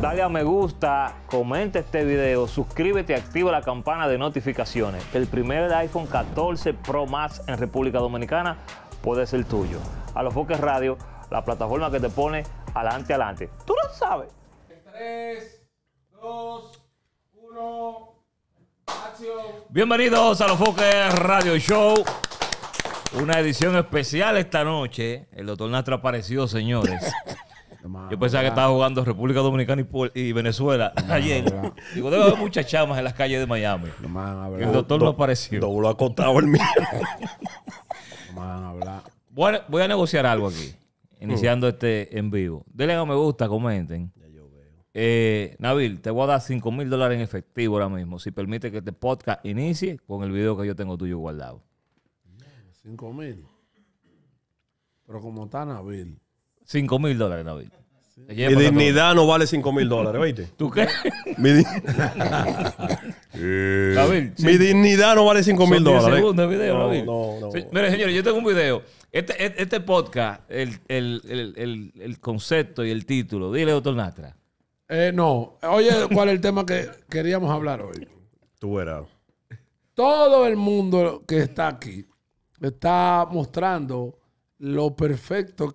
Dale a me gusta, comenta este video, suscríbete y activa la campana de notificaciones. El primer iPhone 14 Pro Max en República Dominicana puede ser tuyo. A los Foques Radio, la plataforma que te pone adelante, adelante. Tú lo sabes. 3, 2, 1, acción. Bienvenidos a los Foques Radio Show. Una edición especial esta noche. El doctor Nastro apareció, señores. Yo pensaba que estaba jugando República Dominicana y, Venezuela ayer. Digo, debe haber muchas chamas en las calles de Miami. el doctor no apareció. ha contado el mío. voy, a, voy a negociar algo aquí, mm. iniciando este en vivo. Denle a me gusta, comenten. Eh, Nabil, te voy a dar 5 mil dólares en efectivo ahora mismo. Si permite que este podcast inicie con el video que yo tengo tuyo guardado. 5 mil. Pero como está Nabil, 5 mil dólares, David. Mi dignidad no vale 5 mil dólares, ¿viste? ¿Tú qué? Mi, David, mi dignidad no vale 5 mil dólares. video, No, no, no. Miren, señores, yo tengo un video. Este, e-, este podcast, el, concepto y el título, dile, doctor Natra. Eh, no. Oye, ¿cuál es el tema que queríamos hablar hoy? Tú verás. Todo el mundo que está aquí está mostrando lo perfecto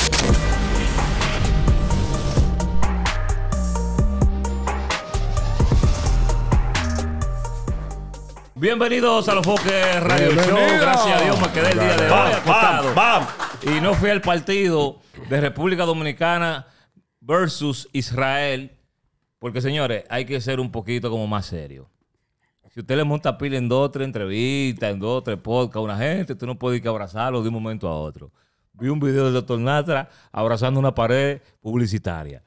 Bienvenidos a los Foques Radio Show. Gracias a Dios me quedé el día de hoy acostado. Y no fui al partido de República Dominicana versus Israel. Porque, señores, hay que ser un poquito como más serio. Si usted le monta pila en dos o tres entrevistas, en dos o tres podcasts a una gente, usted no puede ir que abrazarlo de un momento a otro. Vi un video del doctor Natra abrazando una pared publicitaria.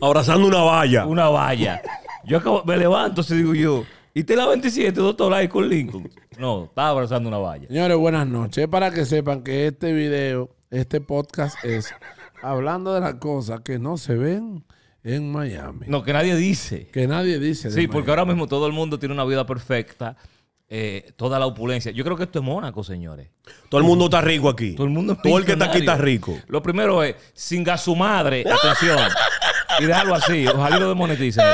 abrazando una valla. Una valla. Yo me levanto, si digo yo y te la 27, este doctor ahí con Lincoln. No, estaba abrazando una valla. Señores, buenas noches. Para que sepan que este video, este podcast es hablando de las cosas que no se ven en Miami. No, que nadie dice. Que nadie dice. Sí, porque ahora mismo todo el mundo tiene una vida perfecta. Eh, toda la opulencia. Yo creo que esto es Mónaco, señores. Todo el mundo está rico aquí. Todo el mundo Todo el que está aquí está rico. Lo primero es, singa su madre, atención. y déjalo así, ojalá lo demoneticen.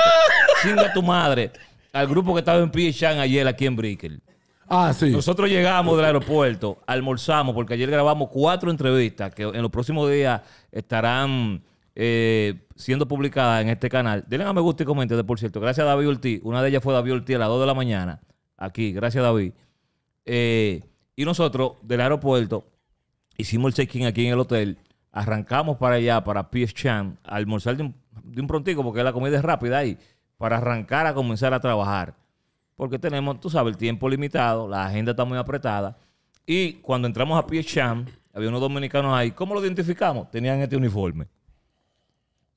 Singa Singa tu madre al grupo que estaba en Chan ayer aquí en Brickell. Ah, sí. Nosotros llegamos del aeropuerto, almorzamos, porque ayer grabamos cuatro entrevistas que en los próximos días estarán eh, siendo publicadas en este canal. Denle a me gusta y comenten, por cierto. Gracias a David Ulti. Una de ellas fue David Ulti a las 2 de la mañana. Aquí, gracias David. Eh, y nosotros del aeropuerto hicimos el check-in aquí en el hotel. Arrancamos para allá, para P.S. Chan, almorzar de un, prontico, porque la comida es rápida ahí para arrancar a comenzar a trabajar. Porque tenemos, tú sabes, el tiempo limitado, la agenda está muy apretada. Y cuando entramos a Piecham, había unos dominicanos ahí. ¿Cómo lo identificamos? Tenían este uniforme.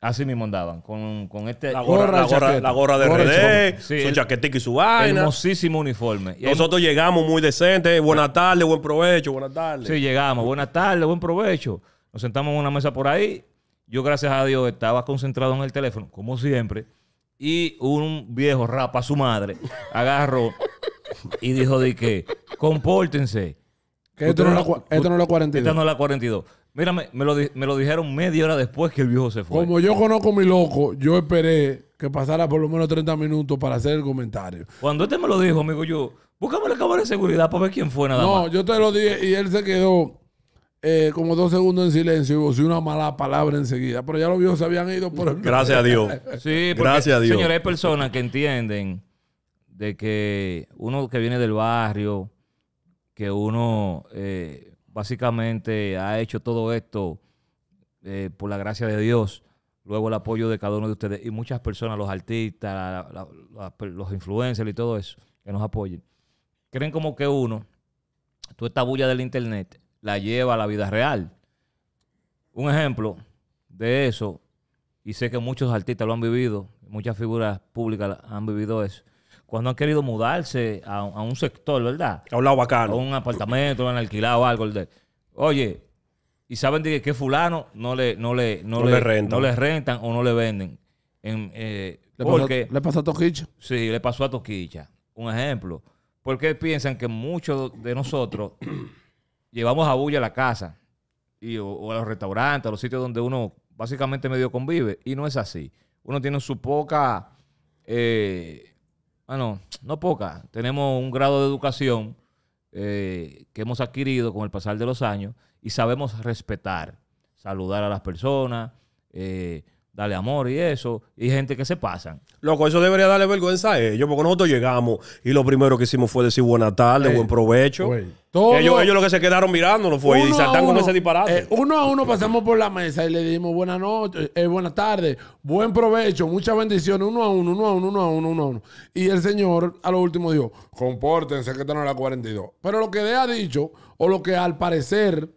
Así mismo andaban, con, con este... La gorra, la gorra, de su y su vaina. Hermosísimo uniforme. Nosotros llegamos muy decentes. Buenas tardes, buen provecho, buenas tardes. Sí, llegamos. Buenas tardes, buen provecho. Nos sentamos en una mesa por ahí. Yo, gracias a Dios, estaba concentrado en el teléfono, como siempre y un viejo rapa su madre, agarró y dijo de que, compórtense. Que esto, no la, es la 42. Esta no es la 42. Mírame, me lo, me lo dijeron media hora después que el viejo se fue. Como yo conozco a mi loco, yo esperé que pasara por lo menos 30 minutos para hacer el comentario. Cuando este me lo dijo, amigo, yo, búscame la cámara de seguridad para ver quién fue nada más. No, yo te lo dije y él se quedó eh, como dos segundos en silencio y una mala palabra enseguida. Pero ya los vio, se habían ido por el... Gracias a Dios. Gracias a Dios. Señores, hay personas que entienden de que uno que viene del barrio, que uno eh, básicamente ha hecho todo esto eh, por la gracia de Dios, luego el apoyo de cada uno de ustedes y muchas personas, los artistas, los influencers y todo eso, que nos apoyen. Creen como que uno, toda esta bulla del internet, la lleva a la vida real. Un ejemplo de eso, y sé que muchos artistas lo han vivido, muchas figuras públicas han vivido eso, cuando han querido mudarse a, un sector, ¿verdad? A un lado bacano. A un apartamento, han alquilado algo. De, oye, y saben de que fulano no le, no le, no, le, rentan. no le rentan o no le venden. En, eh, le, pasó, le pasó a Toquicha. Sí, le pasó a Toquicha. Un ejemplo. Porque piensan que muchos de nosotros llevamos a bulla a la casa y, o, a los restaurantes, a los sitios donde uno básicamente medio convive. Y no es así. Uno tiene su poca, eh, bueno, no poca. Tenemos un grado de educación eh, que hemos adquirido con el pasar de los años y sabemos respetar, saludar a las personas. Eh, dale amor y eso, y gente que se pasan. Loco, eso debería darle vergüenza a ellos, porque nosotros llegamos y lo primero que hicimos fue decir buena tarde, eh, buen provecho. ellos, lo que se quedaron mirándonos fue y saltando uno, con ese disparate. Eh, uno a uno pasamos por la mesa y le dimos buena noche, eh, buena tarde, buen provecho, muchas bendiciones, uno a uno, uno a uno, uno a uno, uno a uno. Y el señor a lo último dijo, compórtense que están en la 42. Pero lo que le ha dicho, o lo que al parecer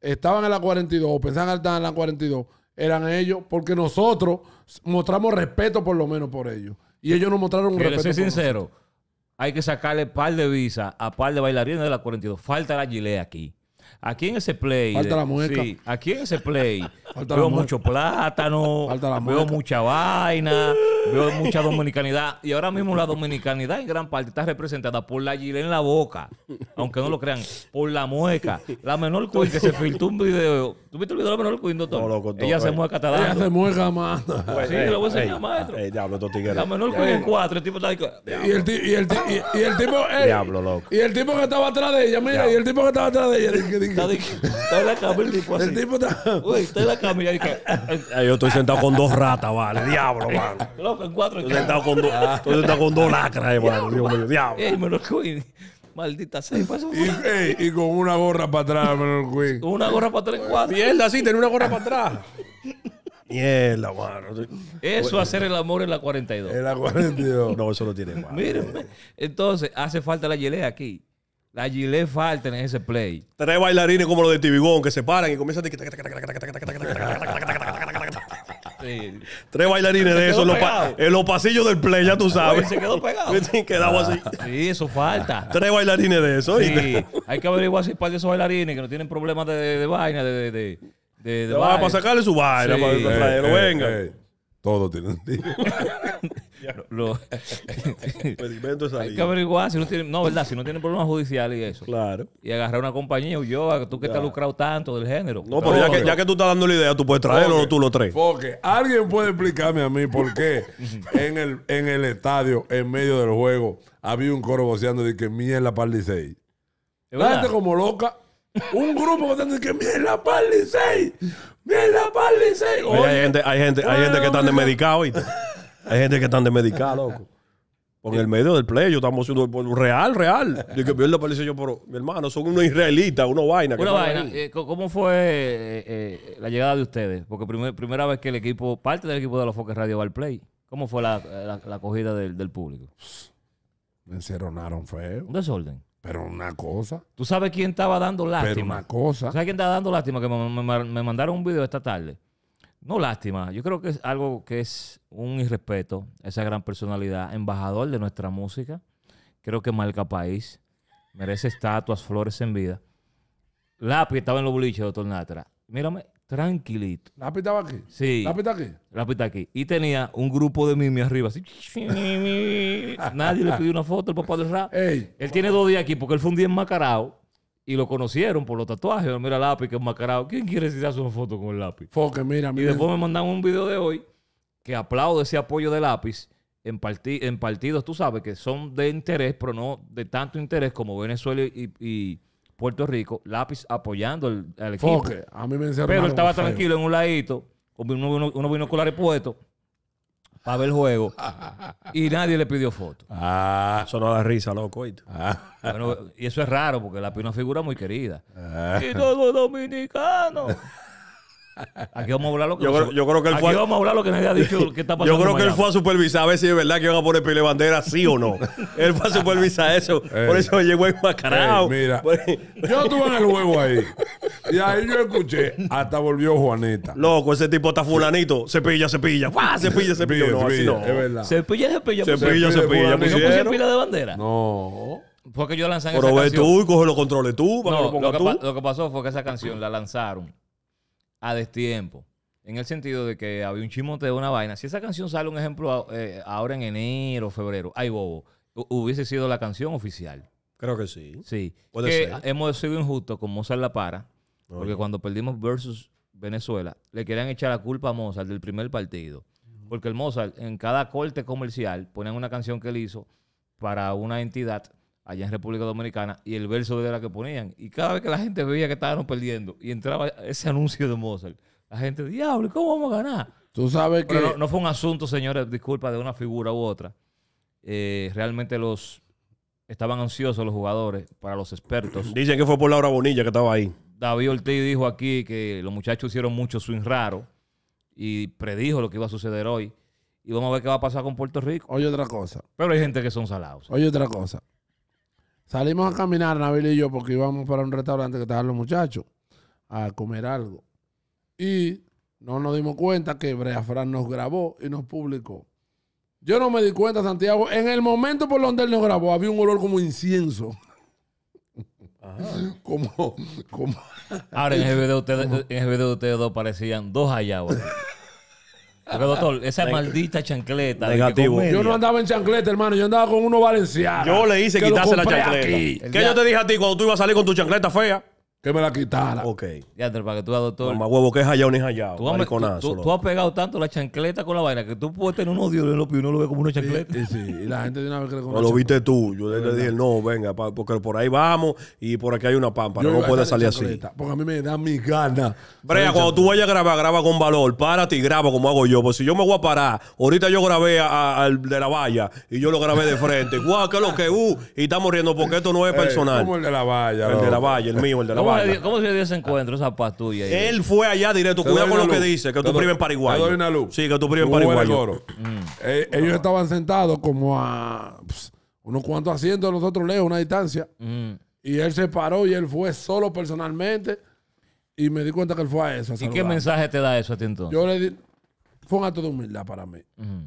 estaban en la 42, o pensaban que estaban en la 42, eran ellos, porque nosotros mostramos respeto por lo menos por ellos. Y ellos nos mostraron un respeto. sincero, hay que sacarle par de visas a par de bailarines de la 42. Falta la Gilea aquí. Aquí en ese play. Falta la mueca. Sí, aquí en ese play. veo mucho plátano. veo mucha vaina. veo mucha dominicanidad. Y ahora mismo la dominicanidad en gran parte está representada por la gile en la boca. Aunque no lo crean. Por la mueca. La menor queen que se filtró un video. ¿Tú viste el video de la menor queen, doctor? No, Ella se eh. mueca hasta Ella se mueca, mano. sí, pues, lo voy a enseñar, eh, eh, maestro. Eh, diablo, la menor queen en cuatro. El tipo está Y el, y el tipo. Diablo, loco. Y el tipo que estaba atrás de ella. Mira, y el tipo que estaba atrás de ella. Está en la cama el tipo así. está. Uy, está en la cama y ahí Yo estoy sentado con dos ratas, vale. Diablo, mano. Loco, en cuatro. Estoy sentado con dos, ah. estoy sentado con dos lacras, hermano. Dios mío, diablo. Ey, me lo Maldita sea, Y, y con una gorra para atrás, me lo Con una gorra para atrás, en cuatro. Mierda, sí, tenía una gorra para atrás. Mierda, mano. Eso, hacer el amor en la 42. En la 42. No, eso no tiene más. Mírenme. entonces, hace falta la gelea aquí. La le falta en ese play. Tres bailarines como los de Tibigón que se paran y comienzan a... Tres bailarines de eso en los, pasillos del play, ya tú sabes. se quedó pegado. así. Sí, eso falta. Tres bailarines de eso. Sí. Hay que averiguar si hay par de esos bailarines que no tienen problemas de, de, vaina, de, de, de, Para sacarle su vaina, para traerlo. Venga. Todo tiene un lo, pues Hay que averiguar si no tiene no, ¿verdad? Si no tiene problemas judiciales y eso. Claro. Y agarrar una compañía, yo, tú que estás lucrado tanto del género. No, pero ya que, tú estás dando la idea, tú puedes traerlo o tú lo traes. Porque alguien puede explicarme a mí por qué en el, en el estadio, en medio del juego, había un coro voceando de que mierda para la 6. La gente como loca. Un grupo que que mierda para el 6. Mierda para el 6. Hay gente, hay gente, hay gente que están desmedicados. Hay gente que están desmedicada, loco. Por el medio del play, yo estamos haciendo real, real. Yo que la policía, yo, pero mi hermano, son unos israelitas, unos vaina. vaina. Eh, ¿Cómo fue eh, eh, la llegada de ustedes? Porque primera vez que el equipo, parte del equipo de los Foques Radio va al play. ¿Cómo fue la, acogida del, público? Me encerronaron feo. Un desorden. Pero una cosa. ¿Tú sabes quién estaba dando lástima? Pero una cosa. ¿Sabes quién estaba dando lástima? Que me mandaron un video esta tarde no lástima, yo creo que es algo que es un irrespeto, esa gran personalidad, embajador de nuestra música, creo que marca país, merece estatuas, flores en vida. Lápiz estaba en los boliches, doctor Natra. Mírame, tranquilito. ¿Lápiz estaba aquí? Sí. ¿Lápiz está aquí? Lápiz está aquí. Y tenía un grupo de mimi arriba, Nadie le pidió una foto al papá del rap. él tiene dos días aquí porque él fue un día enmacarado y lo conocieron por los tatuajes. Mira lápiz que es macarado. ¿Quién quiere hace una foto con el lápiz? Foque, mira, Y después me mandaron un video de hoy que aplaudo ese apoyo de lápiz en, en partidos, tú sabes, que son de interés, pero no de tanto interés como Venezuela y, Puerto Rico. Lápiz apoyando al equipo. Foque, a mí me Pero estaba tranquilo en un ladito, con unos binoculares puestos a ver el juego y nadie le pidió foto. Ah, eso no da risa, loco. Ah. y eso es raro porque la Pino es una figura muy querida. Ah. Y todos los Aquí vamos a hablar lo que yo, nadie ha dicho que está pasando. Yo creo que él fue a supervisar a ver si es verdad que iban a poner de bandera, sí o no. él fue a supervisar eso. Por eso llegó enmascarado. Mira, yo tuve en el huevo ahí. Y ahí yo escuché. Hasta volvió Juanita. Loco, ese tipo está fulanito. Cepilla, cepilla. se Cepilla, cepilla. pilla, no, cepilla. no. Es verdad. Cepilla, cepilla. Cepilla, cepilla. ¿No pusieron pila de bandera? No. Fue que yo lanzé. Pero ve tú y coge los controles tú para lo tú. Lo que pasó fue que esa canción la lanzaron a destiempo. En el sentido de que había un de una vaina. Si esa canción sale, un ejemplo, eh, ahora en enero, febrero, ay bobo, hubiese sido la canción oficial. Creo que sí. Sí. Hemos sido injustos con Mozart La Para, porque cuando perdimos versus Venezuela, le querían echar la culpa a Mozart del primer partido. Porque el Mozart, en cada corte comercial, ponen una canción que él hizo para una entidad allá en República Dominicana y el verso de la que ponían. Y cada vez que la gente veía que estaban perdiendo y entraba ese anuncio de Mozart, la gente, diablo, ¿cómo vamos a ganar? Tú sabes que... Pero no, fue un asunto, señores, disculpa, de una figura u otra. Eh, realmente los... Estaban ansiosos los jugadores para los expertos. Dicen que fue por Laura Bonilla que estaba ahí. David Ortiz dijo aquí que los muchachos hicieron mucho swing raro y predijo lo que iba a suceder hoy. Y vamos a ver qué va a pasar con Puerto Rico. Oye, otra cosa. Pero hay gente que son salados. Oye, otra cosa. Salimos a caminar, Nabil y yo, porque íbamos para un restaurante que estaban los muchachos a comer algo. Y no nos dimos cuenta que Brea nos grabó y nos publicó. Yo no me di cuenta, Santiago. En el momento por donde él nos grabó, había un olor como incienso. Como, como. Ahora en el video de ustedes, dos parecían dos hallabas. Pero doctor, esa maldita chancleta. Negativo. Yo no andaba en chancleta, hermano. Yo andaba con uno valenciano. Yo le hice quitarse la chancleta. ¿Qué yo te dije a ti cuando tú ibas a salir con tu chancleta fea? que me la quitara. Ok. Ya, para que tú hagas doctor. Más huevo, que es hallado ni hallado. Tú, has, tú, has pegado tanto la chancleta con la vaina que tú puedes tener un odio de lo y uno lo ve como una chancleta. Sí, sí. y la gente de una vez que le conoce. lo viste tú. Yo le, dije, no, venga, porque por ahí vamos y por aquí hay una pampa. no puede salir así. Porque a mí me da mis ganas. Brea, cuando tú vayas a grabar, graba con valor. Párate y graba como hago yo. Porque si yo me voy a parar, ahorita yo grabé al de la valla y yo lo grabé de frente. Guau, que lo que uh, y está muriendo porque esto no es eh, personal. Como el de la valla? El de la valla, el mío, el de la valla. ¿Cómo se dio ese encuentro, esa paz Él fue allá directo. Cuidado con lo que dice, que tú primo en Paraguay. Sí, que tu primo en Paraguay. Mm. Eh, ellos estaban sentados como a unos cuantos asientos de nosotros lejos, una distancia. Mm. Y él se paró y él fue solo personalmente. Y me di cuenta que él fue a eso. ¿Y qué mensaje te da eso a ti entonces? Yo le di, fue un acto de humildad para mí.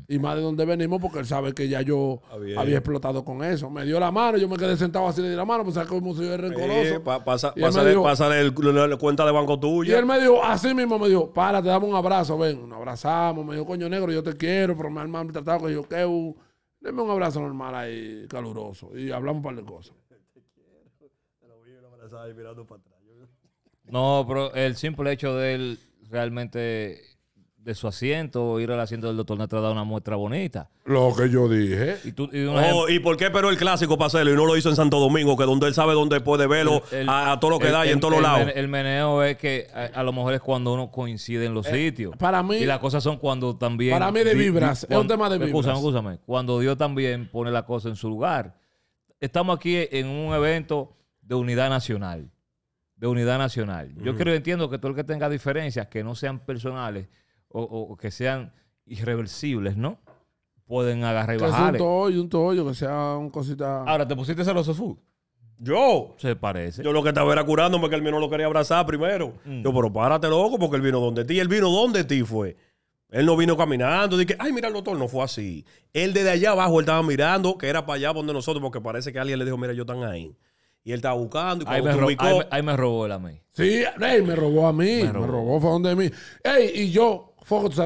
Y más de donde venimos, porque él sabe que ya yo había, explotado con eso. Me dio la mano, yo me quedé sentado así, le di la mano, pues sabes el de rencoroso. Eh, pasa, y el, cuenta de banco tuyo. Y él me dijo, así mismo me dijo, para, te damos un abrazo, ven, nos abrazamos. Me dijo, coño negro, yo te quiero, pero me han tratado que yo, que, uh, denme un abrazo normal ahí, caluroso. Y hablamos un par de cosas. No, pero el simple hecho de él realmente de su asiento, ir al asiento del doctor Natra da una muestra bonita. Lo que yo dije. ¿Y, oh, por qué pero el clásico para hacerlo y no lo hizo en Santo Domingo, que donde él sabe dónde puede verlo a, todo lo que da y en todos los lados? El meneo es que a, lo mejor es cuando uno coincide en los eh, sitios. Para mí. Y las cosas son cuando también. Para mí de vibras. es un tema de vibras. Escúchame, Cuando Dios también pone la cosa en su lugar. Estamos aquí en un evento de unidad nacional. De unidad nacional. Yo entiendo que todo el que tenga diferencias que no sean personales o, que sean irreversibles, ¿no? Pueden agarrar y bajar. un toyo, un toyo, que sea un cosita. Ahora, ¿te pusiste celoso azul? Yo. Se parece. Yo lo que estaba era curándome que él vino lo quería abrazar primero. Mm. Yo, pero párate loco porque él vino donde ti. Él vino donde ti fue. Él no vino caminando. Dije, ay, mira el doctor. No fue así. Él desde allá abajo, él estaba mirando que era para allá donde nosotros porque parece que alguien le dijo, mira, yo están ahí. Y él estaba buscando. Y ahí, me, ahí, me robó él a mí. Sí, me robó a mí. Me robó, fue donde mí. Ey, y yo,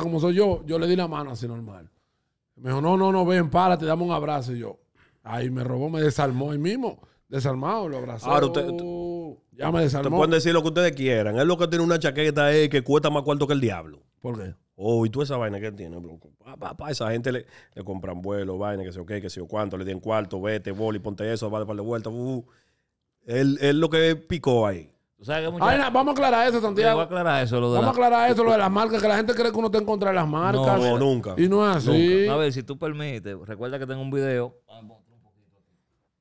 como soy yo. Yo le di la mano así normal. Me dijo, no, no, no, ven, para te damos un abrazo. Y yo, ahí me robó, me desarmó ahí mismo. Desarmado, lo abrazó. Ahora usted, ya me desarmó. pueden decir lo que ustedes quieran. Es lo que tiene una chaqueta es que cuesta más cuarto que el diablo. ¿Por qué? Oh, y tú esa vaina que tiene, bro. Pa, pa, esa gente le, le compran vuelo, vaina, que sé qué, que sé o cuánto, le den cuarto, vete, boli, ponte eso, vale, de vuelta. Uh, uh, él, él, lo que picó ahí vamos a aclarar eso, Santiago. Vamos a aclarar eso. Lo de las marcas, que la gente cree que uno está en contra de las marcas. No, nunca. Y no es así. A ver, si tú permites, recuerda que tengo un video.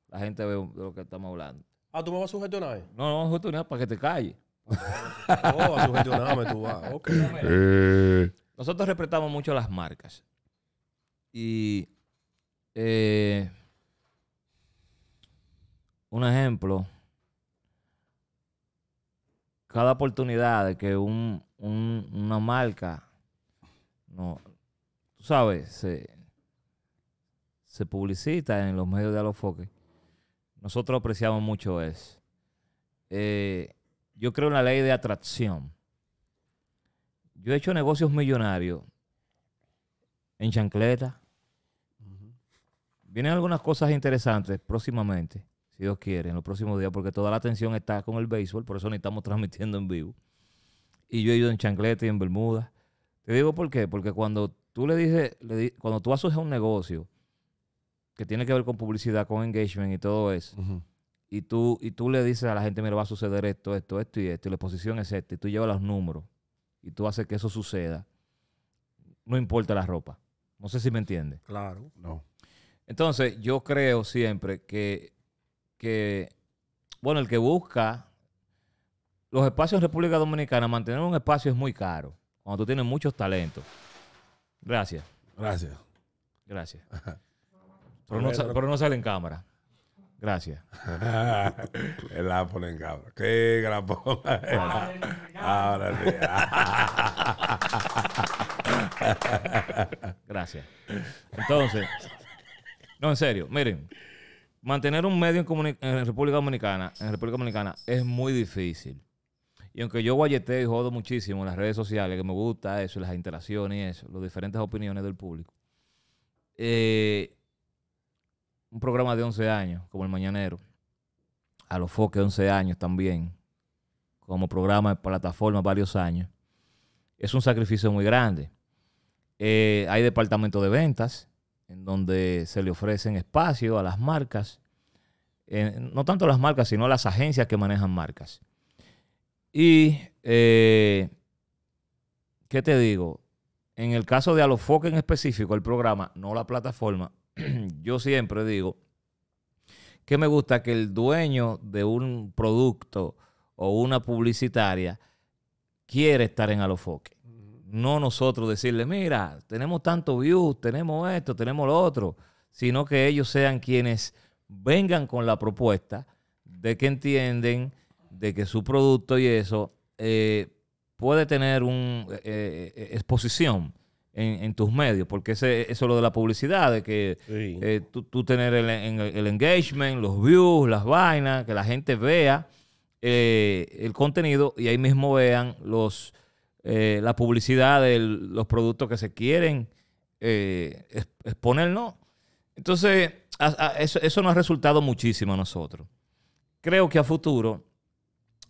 La gente ve de lo que estamos hablando. Ah, ¿tú me vas a sugestionar? No, no, sugestionar para que te calles. No, a sugestionarme tú vas. ok Eh. Nosotros respetamos mucho las marcas. Y eh, un ejemplo cada oportunidad de que un, una marca, no, tú sabes, se, publicita en los medios de alofoque, nosotros apreciamos mucho eso. Eh, yo creo en la ley de atracción. Yo he hecho negocios millonarios en chancleta. Vienen algunas cosas interesantes próximamente si Dios quiere, en los próximos días, porque toda la atención está con el béisbol, por eso ni estamos transmitiendo en vivo. Y yo he ido en chancleta y en bermuda. Te digo por qué, porque cuando tú le dices, cuando tú haces un negocio que tiene que ver con publicidad, con engagement y todo eso, y, tú, y tú le dices a la gente, mira, va a suceder esto, esto, esto y esto, y la exposición es esta, y tú llevas los números, y tú haces que eso suceda, no importa la ropa. No sé si me entiendes. Claro. No. Entonces, yo creo siempre que que, bueno, el que busca los espacios en República Dominicana, mantener un espacio es muy caro. Cuando tú tienes muchos talentos. Gracias. Gracias. Gracias. Pero no, sale en cámara. Gracias. El la en cámara. Qué gran Ahora sí. Gracias. Entonces, no, en serio, miren mantener un medio en, República Dominicana, en República Dominicana es muy difícil. Y aunque yo guayeteo y jodo muchísimo en las redes sociales, que me gusta eso, las interacciones y eso, las diferentes opiniones del público, eh, un programa de 11 años, como El Mañanero, a los foques de 11 años también, como programa de plataforma varios años, es un sacrificio muy grande. Eh, hay departamento de ventas, en donde se le ofrecen espacio a las marcas, no tanto a las marcas, sino a las agencias que manejan marcas. Y, eh, ¿qué te digo? En el caso de Alofoque en específico, el programa, no la plataforma, yo siempre digo que me gusta que el dueño de un producto o una publicitaria quiere estar en Alofoque no nosotros decirle, mira, tenemos tanto views, tenemos esto, tenemos lo otro, sino que ellos sean quienes vengan con la propuesta de que entienden de que su producto y eso eh, puede tener una eh, eh, exposición en, tus medios, porque ese, eso es lo de la publicidad, de que tú, tener el, el, engagement, los views, las vainas, que la gente vea el contenido y ahí mismo vean los eh, la publicidad de los productos que se quieren, eh, exponer, no. Entonces, eso, eso nos ha resultado muchísimo a nosotros. Creo que a futuro,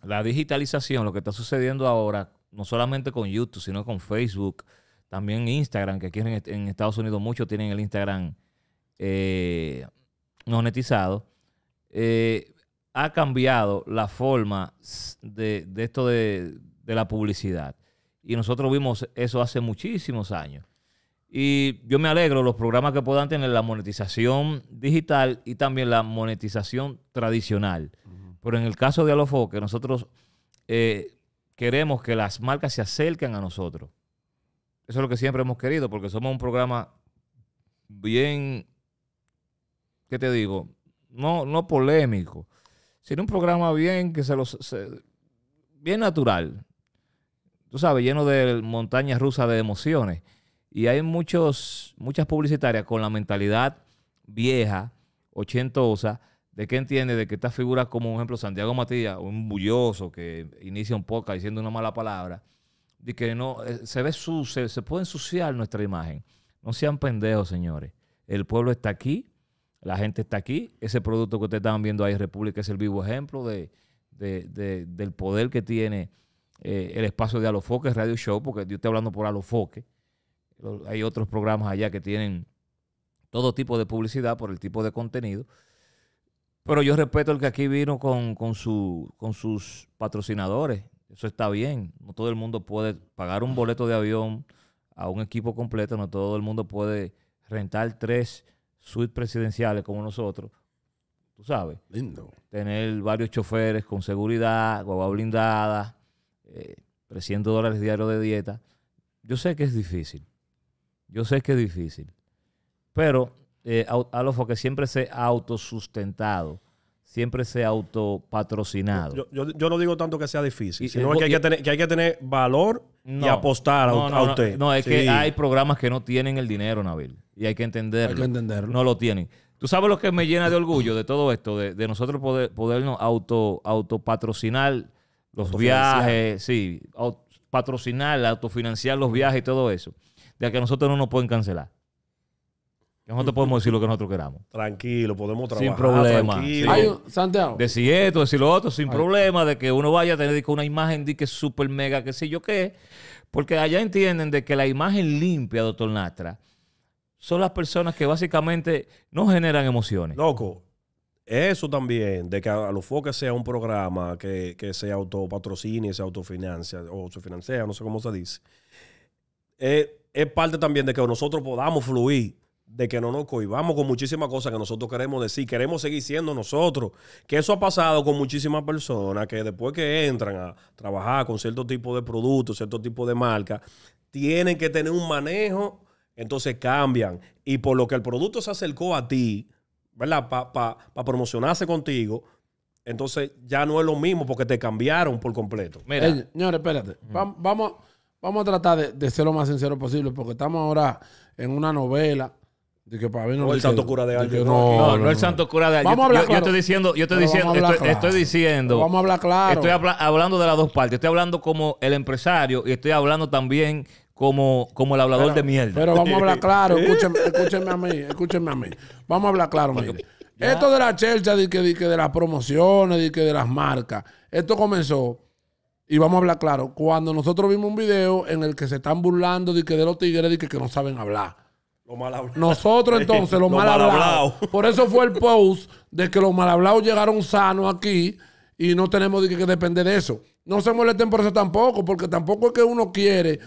la digitalización, lo que está sucediendo ahora, no solamente con YouTube, sino con Facebook, también Instagram, que aquí en, Estados Unidos muchos tienen el Instagram eh, monetizado, ha cambiado la forma de, esto de, la publicidad y nosotros vimos eso hace muchísimos años. Y yo me alegro los programas que puedan tener la monetización digital y también la monetización tradicional. Pero en el caso de Alofoque, nosotros eh, queremos que las marcas se acerquen a nosotros. Eso es lo que siempre hemos querido, porque somos un programa bien, ¿qué te digo? No, no polémico, sino un programa bien que se los... bien natural tú sabes, lleno de montañas rusas de emociones. Y hay muchos, muchas publicitarias con la mentalidad vieja, ochentosa, de que entiende de que estas figuras como, por ejemplo, Santiago Matías, un bulloso que inicia un poca diciendo una mala palabra, de que no, eh, se ve su se puede ensuciar nuestra imagen. No sean pendejos, señores. El pueblo está aquí, la gente está aquí. Ese producto que ustedes estaban viendo ahí, República, es el vivo ejemplo de, de, del poder que tiene eh, el espacio de Alofoque Radio Show, porque yo estoy hablando por Alofoque. Hay otros programas allá que tienen todo tipo de publicidad por el tipo de contenido. Pero yo respeto el que aquí vino con, con, con sus patrocinadores. Eso está bien. No todo el mundo puede pagar un boleto de avión a un equipo completo. No todo el mundo puede rentar tres suites presidenciales como nosotros. Tú sabes. Lindo. Tener varios choferes con seguridad, guagua blindada, eh, 300 dólares diarios de dieta. Yo sé que es difícil. Yo sé que es difícil. Pero eh, a, que siempre se ha autosustentado siempre se autopatrocinado. Yo, yo, no digo tanto que sea difícil, eh, sino que, hay que, tener, hay que valor y apostar a, usted. No, es que hay programas que no tienen el dinero, Nabil. Y hay que entenderlo. No lo tienen. Tú sabes lo que me llena de orgullo de todo esto, de, de nosotros poder, podernos auto, autopatrocinar los viajes, sí. Patrocinar, autofinanciar los viajes y todo eso. De que nosotros no nos pueden cancelar. Nosotros mm. podemos decir lo que nosotros queramos. Tranquilo, podemos trabajar. Sin problema. Santiago. Decir esto, decir lo otro, sin problema de que uno vaya a tener una imagen de que es súper mega, que sé yo qué. Porque allá entienden de que la imagen limpia, doctor Nastra, son las personas que básicamente no generan emociones. Loco, eso también, de que a, lo los sea un programa que, que se autopatrocine, se autofinancia o se financia, no sé cómo se dice. Es, eh, es parte también de que nosotros podamos fluir, de que no nos cohibamos con muchísimas cosas que nosotros queremos decir, queremos seguir siendo nosotros. Que eso ha pasado con muchísimas personas que después que entran a trabajar con cierto tipo de productos, cierto tipo de marca, tienen que tener un manejo, entonces cambian. Y por lo que el producto se acercó a ti, ¿verdad? Para pa, promocionarse contigo, entonces ya no es lo mismo porque te cambiaron por completo. Mira. señores, espérate. vamos, vamos a tratar de, ser lo más sincero posible porque estamos ahora en una novela. De que para mí no, es el santo cura de alguien. No, no, es el santo cura de alguien. yo, estoy diciendo, yo estoy diciendo, diciendo. vamos a hablar claro. Estoy hablando de las dos partes. Estoy hablando como el empresario y estoy hablando también como, como el hablador de mierda. Pero vamos a hablar claro, escúchenme, a mí, escúchenme a mí. Vamos a hablar claro, Esto de la Chelsea, de, que, de, las promociones, de, que de las marcas, esto comenzó, y vamos a hablar claro, cuando nosotros vimos un video en el que se están burlando de que de los tigres, de que, no saben hablar. Lo mal hablado. Nosotros entonces, los, mal, hablados. Por eso fue el post de que los mal hablados llegaron sanos aquí y no tenemos de que depender de eso. No se molesten por eso tampoco, porque tampoco es que uno quiere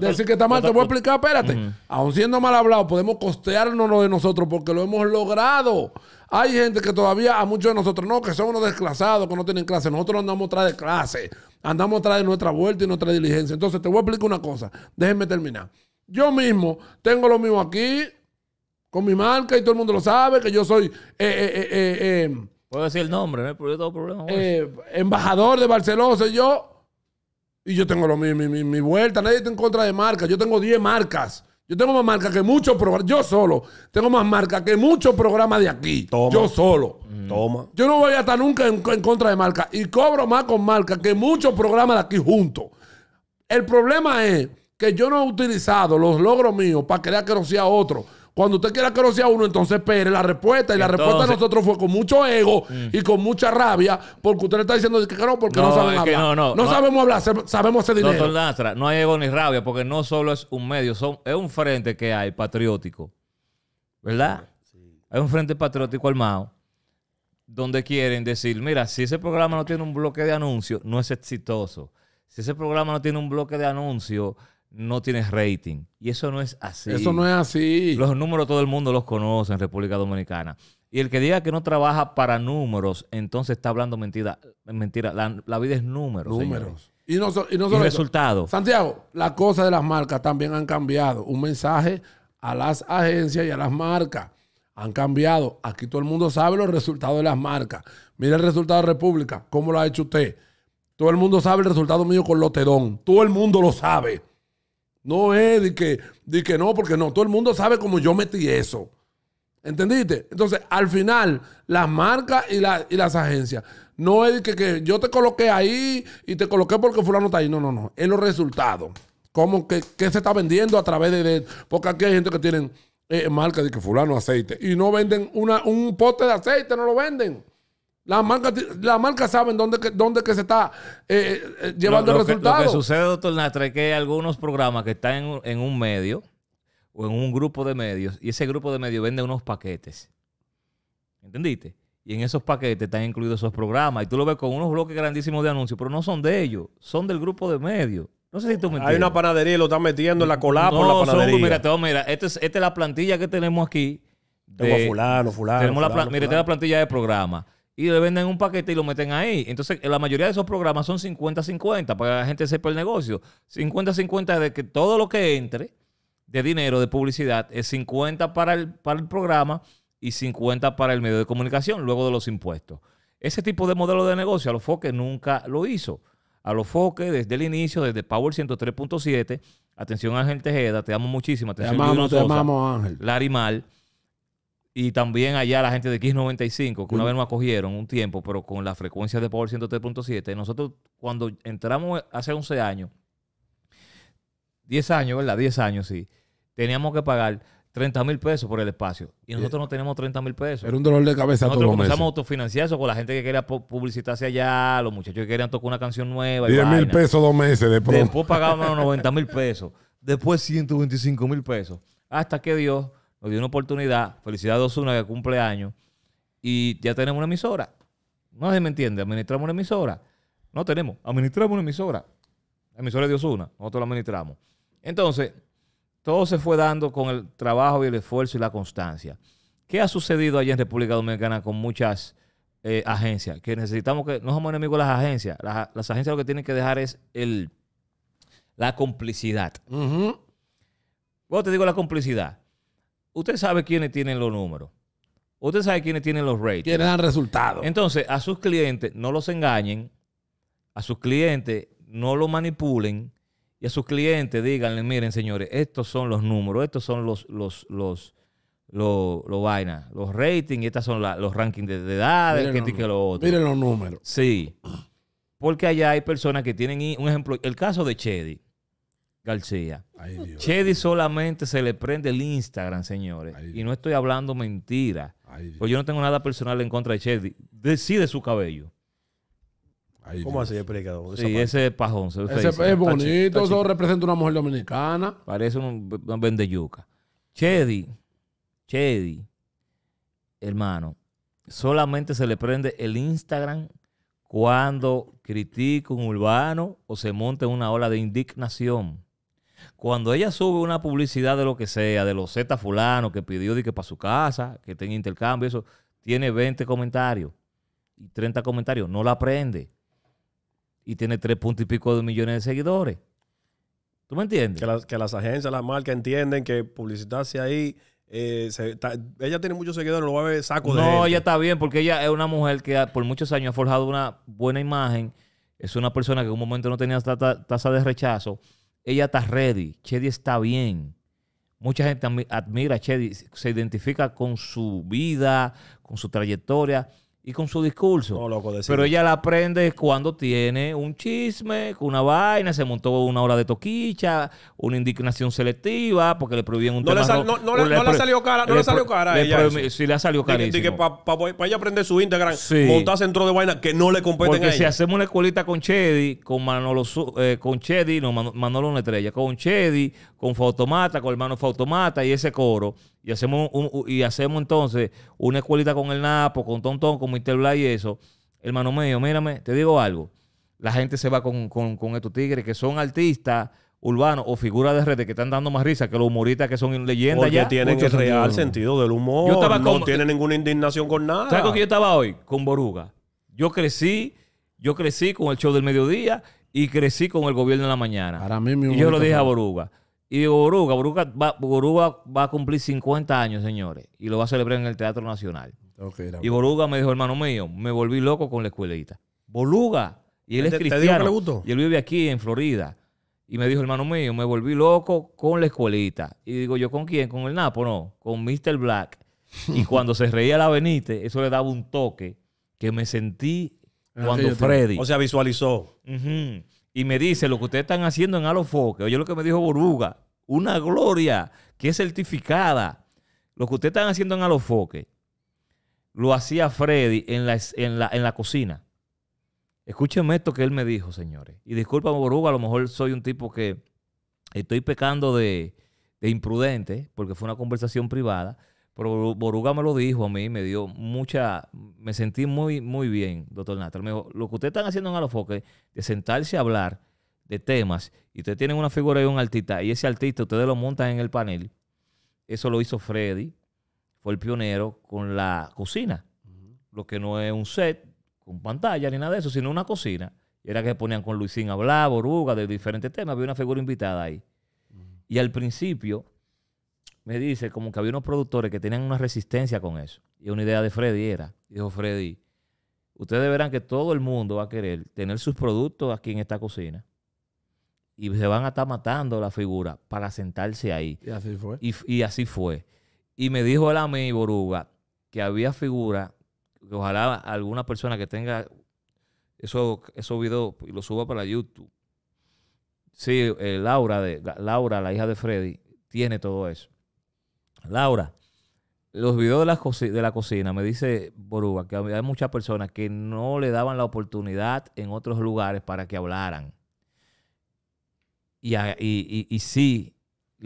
decir que está mal. te voy a explicar, espérate. Aún siendo mal hablado, podemos costearnos lo de nosotros porque lo hemos logrado. Hay gente que todavía, a muchos de nosotros, no, que son unos desclasados, que no tienen clase. Nosotros andamos atrás de clase, andamos atrás de nuestra vuelta y nuestra diligencia. Entonces, te voy a explicar una cosa. Déjenme terminar. Yo mismo tengo lo mismo aquí, con mi marca, y todo el mundo lo sabe, que yo soy... Eh, eh, eh, Puedo decir el nombre, no problema. Pues. Eh, embajador de Barcelona soy yo. Y yo tengo lo, mi, mi, vuelta. Nadie está en contra de marcas. Yo tengo 10 marcas. Yo tengo más marcas que muchos programas. Yo solo tengo más marcas que muchos programas de aquí. Yo solo. Mm. Toma. Yo no voy a estar nunca en, contra de marcas. Y cobro más con marcas que muchos programas de aquí juntos. El problema es que yo no he utilizado los logros míos para crear que no sea otro. Cuando usted quiera que no sea uno, entonces espere la respuesta. Y la respuesta de nosotros fue con mucho ego mm. y con mucha rabia, porque usted le está diciendo que no, porque no, hablar. No, sabemos hablar, sabemos hacer dinero. Doctor Nastra, no hay ego ni rabia, porque no solo es un medio, son, es un frente que hay patriótico. ¿Verdad? Hay un frente patriótico armado donde quieren decir, mira, si ese programa no tiene un bloque de anuncios, no es exitoso. Si ese programa no tiene un bloque de anuncios, no tienes rating. Y eso no es así. Eso no es así. Los números todo el mundo los conoce en República Dominicana. Y el que diga que no trabaja para números, entonces está hablando mentira. mentira. La, vida es números. Números. Y no, y no solo resultados. Santiago, las cosas de las marcas también han cambiado. Un mensaje a las agencias y a las marcas. Han cambiado. Aquí todo el mundo sabe los resultados de las marcas. Mira el resultado de República. ¿Cómo lo ha hecho usted? Todo el mundo sabe el resultado mío con loterón. Todo el mundo lo sabe. No es de que, que no, porque no, todo el mundo sabe cómo yo metí eso. ¿Entendiste? Entonces, al final, las marcas y, las agencias, no es de que, que yo te coloqué ahí y te coloqué porque fulano está ahí. No, no, no. Es los resultados. ¿Cómo que, se está vendiendo a través de, Porque aquí hay gente que tienen eh, marcas de que fulano aceite y no venden una, un pote de aceite, no lo venden. Las marcas la marca saben dónde, dónde que se está eh, eh, llevando el resultado. Que, lo que sucede, doctor Nastre, es que hay algunos programas que están en, un medio o en un grupo de medios y ese grupo de medios vende unos paquetes. ¿Entendiste? Y en esos paquetes están incluidos esos programas. Y tú lo ves con unos bloques grandísimos de anuncios, pero no son de ellos, son del grupo de medios. No sé si tú me entiendes. Hay una panadería y lo están metiendo en la colada no, por la panadería. mira, mira esta es, esta es la plantilla que tenemos aquí. De, fulano, fulano. Tenemos la, mira, Esta es la plantilla de programa y le venden un paquete y lo meten ahí. Entonces, la mayoría de esos programas son 50-50 para que la gente sepa el negocio. 50-50 de que todo lo que entre de dinero, de publicidad, es 50 para el, programa y 50 para el medio de comunicación, luego de los impuestos. Ese tipo de modelo de negocio a los foques nunca lo hizo. A los foques desde el inicio, desde Power 103.7, atención Ángel Tejeda, te amo muchísimo. Atención, te amamos, te amamos Ángel. Larimal. Y también allá la gente de X95, que una vez nos acogieron un tiempo, pero con la frecuencia de Power 103.7. Nosotros, cuando entramos hace 11 años, 10 años, ¿verdad? 10 años, sí. Teníamos que pagar 30 mil pesos por el espacio. Y eh, nosotros no tenemos 30 mil pesos. Era un dolor de cabeza Nosotros empezamos comenzamos a autofinanciar eso con la gente que quería publicitarse allá, los muchachos que querían tocar una canción nueva. 10 mil pesos dos meses de Después pagábamos 90 mil pesos. Después 125 mil pesos. Hasta que Dios nos dio una oportunidad. felicidad a Osuna que cumple años. Y ya tenemos una emisora. No se me entiende, administramos una emisora. No tenemos, administramos una emisora. La emisora de Osuna, nosotros la administramos. Entonces, todo se fue dando con el trabajo y el esfuerzo y la constancia. ¿Qué ha sucedido allá en República Dominicana con muchas eh, agencias? Que necesitamos que no somos enemigos de las agencias. Las, agencias lo que tienen que dejar es el, la complicidad. ¿Cómo te digo la complicidad usted sabe quiénes tienen los números. Usted sabe quiénes tienen los ratings. Quiénes resultados. Entonces, a sus clientes no los engañen, a sus clientes no los manipulen y a sus clientes díganle, miren señores, estos son los números, estos son los, los, los, los, vainas, los ratings, y estas son los rankings de, de edades, que, lo otro. Miren los números. Sí. Porque allá hay personas que tienen un ejemplo, el caso de Chedi. García. Chedi solamente se le prende el Instagram, señores. y no estoy hablando mentira. porque yo no tengo nada personal en contra de Chedi. Decide su cabello. ¿Cómo así, Sí, ese pajón. Ese es, bonito, representa una mujer dominicana. Parece un, vende yuca. Chedi, Chedi, hermano, solamente se le prende el Instagram cuando critica un urbano o se monta una ola de indignación. Cuando ella sube una publicidad de lo que sea, de los Z fulano que pidió de que para su casa, que tenga intercambio, eso, tiene 20 comentarios y 30 comentarios, no la prende. Y tiene tres puntos y pico de millones de seguidores. ¿Tú me entiendes? Que las, que las agencias, las marcas entienden que publicitarse ahí eh, ella tiene muchos seguidores, lo va a ver saco de. No, ella está bien, porque ella es una mujer que por muchos años ha forjado una buena imagen. Es una persona que en un momento no tenía tasa de rechazo ella está ready, Chedi está bien. Mucha gente admira a Chedi, se identifica con su vida, con su trayectoria y con su discurso. No, Pero ella la aprende cuando tiene un chisme, con una vaina, se montó una hora de toquicha, una indignación selectiva, porque le prohibían un no tema. Le no, le, salió cara, no le, salió cara a ella. sí, le salió carísimo. para ella aprender su Instagram, montar centro de vaina que no le compete porque a si hacemos una escuelita con Chedi, con Manolo, eh, con Chedi, no, Manolo una estrella, con Chedi, con Fautomata, con hermano Fautomata y ese coro, y hacemos, y hacemos entonces una escuelita con el Napo, con Tontón, con Mr. Black y eso, hermano mío, mírame, te digo algo. La gente se va con, con, estos tigres que son artistas urbanos o figuras de redes que están dando más risa que los humoristas que son leyendas porque ya. tienen el real sentido del humor. no tienen ninguna indignación con nada. ¿Sabes con que yo estaba hoy? Con Boruga. Yo crecí, yo crecí con el show del mediodía y crecí con el gobierno de la mañana. Para mí, y yo lo dije a Boruga. Y digo, Boruga, Boruga va, Boruga va a cumplir 50 años, señores, y lo va a celebrar en el Teatro Nacional. y Boruga me dijo, hermano mío, me volví loco con la escuelita. Boruga, y él es cristiano. y él vive aquí en Florida. Y me dijo, hermano mío, me volví loco con la escuelita. Y digo, ¿yo con quién? ¿Con el Napo? No, con Mr. Black. Y cuando se reía la Benite, eso le daba un toque que me sentí ah, cuando Freddy. O sea, visualizó y me dice lo que ustedes están haciendo en Alofoque, oye lo que me dijo Boruga, una gloria que es certificada. Lo que ustedes están haciendo en Alofoque lo hacía Freddy en la, en la, cocina. Escúcheme esto que él me dijo, señores. Y discúlpame, Boruga, a lo mejor soy un tipo que estoy pecando de imprudente, porque fue una conversación privada. Pero Boruga me lo dijo a mí, me dio mucha, me sentí muy, muy bien, doctor Natal. Me dijo, lo que ustedes están haciendo en Alofoque, de sentarse a hablar de temas, y ustedes tienen una figura de un artista, y ese artista ustedes lo montan en el panel, eso lo hizo Freddy, fue el pionero con la cocina, lo que no es un set con pantalla ni nada de eso, sino una cocina. Y era que se ponían con Luisín a hablar, Boruga, de diferentes temas, había una figura invitada ahí. Y al principio me dice como que había unos productores que tenían una resistencia con eso. Y una idea de Freddy era, dijo Freddy, ustedes verán que todo el mundo va a querer tener sus productos aquí en esta cocina. Y se van a estar matando la figura para sentarse ahí. Y así fue. Y, así fue. Y me dijo el a Boruga, que había figura, que ojalá alguna persona que tenga esos eso videos y lo suba para YouTube. Sí, eh, Laura, de, Laura, la hija de Freddy, tiene todo eso. Laura, los videos de la, cocina, me dice Boruba, que hay muchas personas que no le daban la oportunidad en otros lugares para que hablaran. Y, y, sí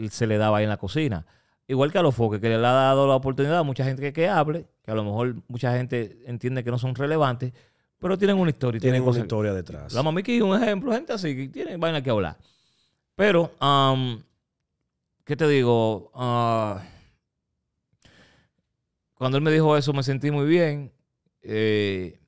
se le daba ahí en la cocina. Igual que a los foques, que le ha dado la oportunidad a mucha gente que, hable, que a lo mejor mucha gente entiende que no son relevantes, pero tienen una historia. Tienen, tienen una historia detrás. La que es un ejemplo, gente así, que tiene vaina que hablar. Pero, um, ¿qué te digo? Ah, cuando él me dijo eso, me sentí muy bien. Eh,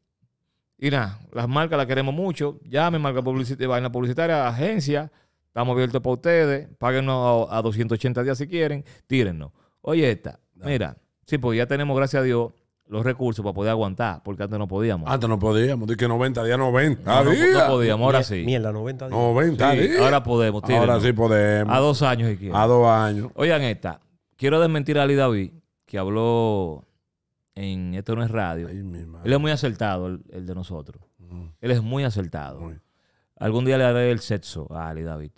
y nada, las marcas las queremos mucho. Llame, marca publicitaria, vaina publicitaria, agencia. Estamos abiertos para ustedes. Páguenos a, 280 días si quieren. Tírennos. Oye, esta, mira, sí, pues ya tenemos, gracias a Dios, los recursos para poder aguantar, porque antes no podíamos. Antes no podíamos, dije que 90 días, 90 no, podíamos, ahora sí. Mierda, 90 días. 90 Ahora podemos, Ahora sí podemos. A dos años y A dos años. Oigan esta, quiero desmentir a Ali David, que habló en Esto no es radio. él es muy acertado, el, de nosotros. Mm. Él es muy acertado. Algún día le daré el sexo a Ali David.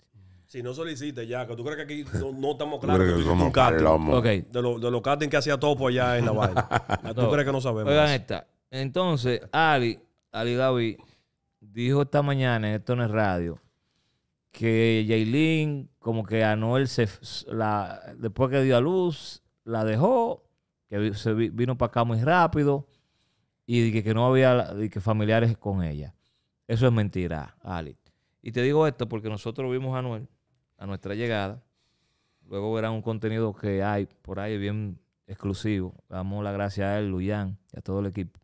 Si no solicites, ya, que tú crees que aquí no, estamos claros que, que un De los de lo que hacía Topo allá en la vaina. ¿Tú crees que no sabemos? Oigan esta. Entonces, Ali, Ali David dijo esta mañana en Esto no es radio que Jailin como que a Noel se la después que dio a luz la dejó que se vino para acá muy rápido y que, no había que familiares con ella. Eso es mentira, Ali. Y te digo esto porque nosotros vimos a Noel a nuestra llegada. Luego verán un contenido que hay por ahí bien exclusivo. Damos las gracias a él, Luyan y a todo el equipo.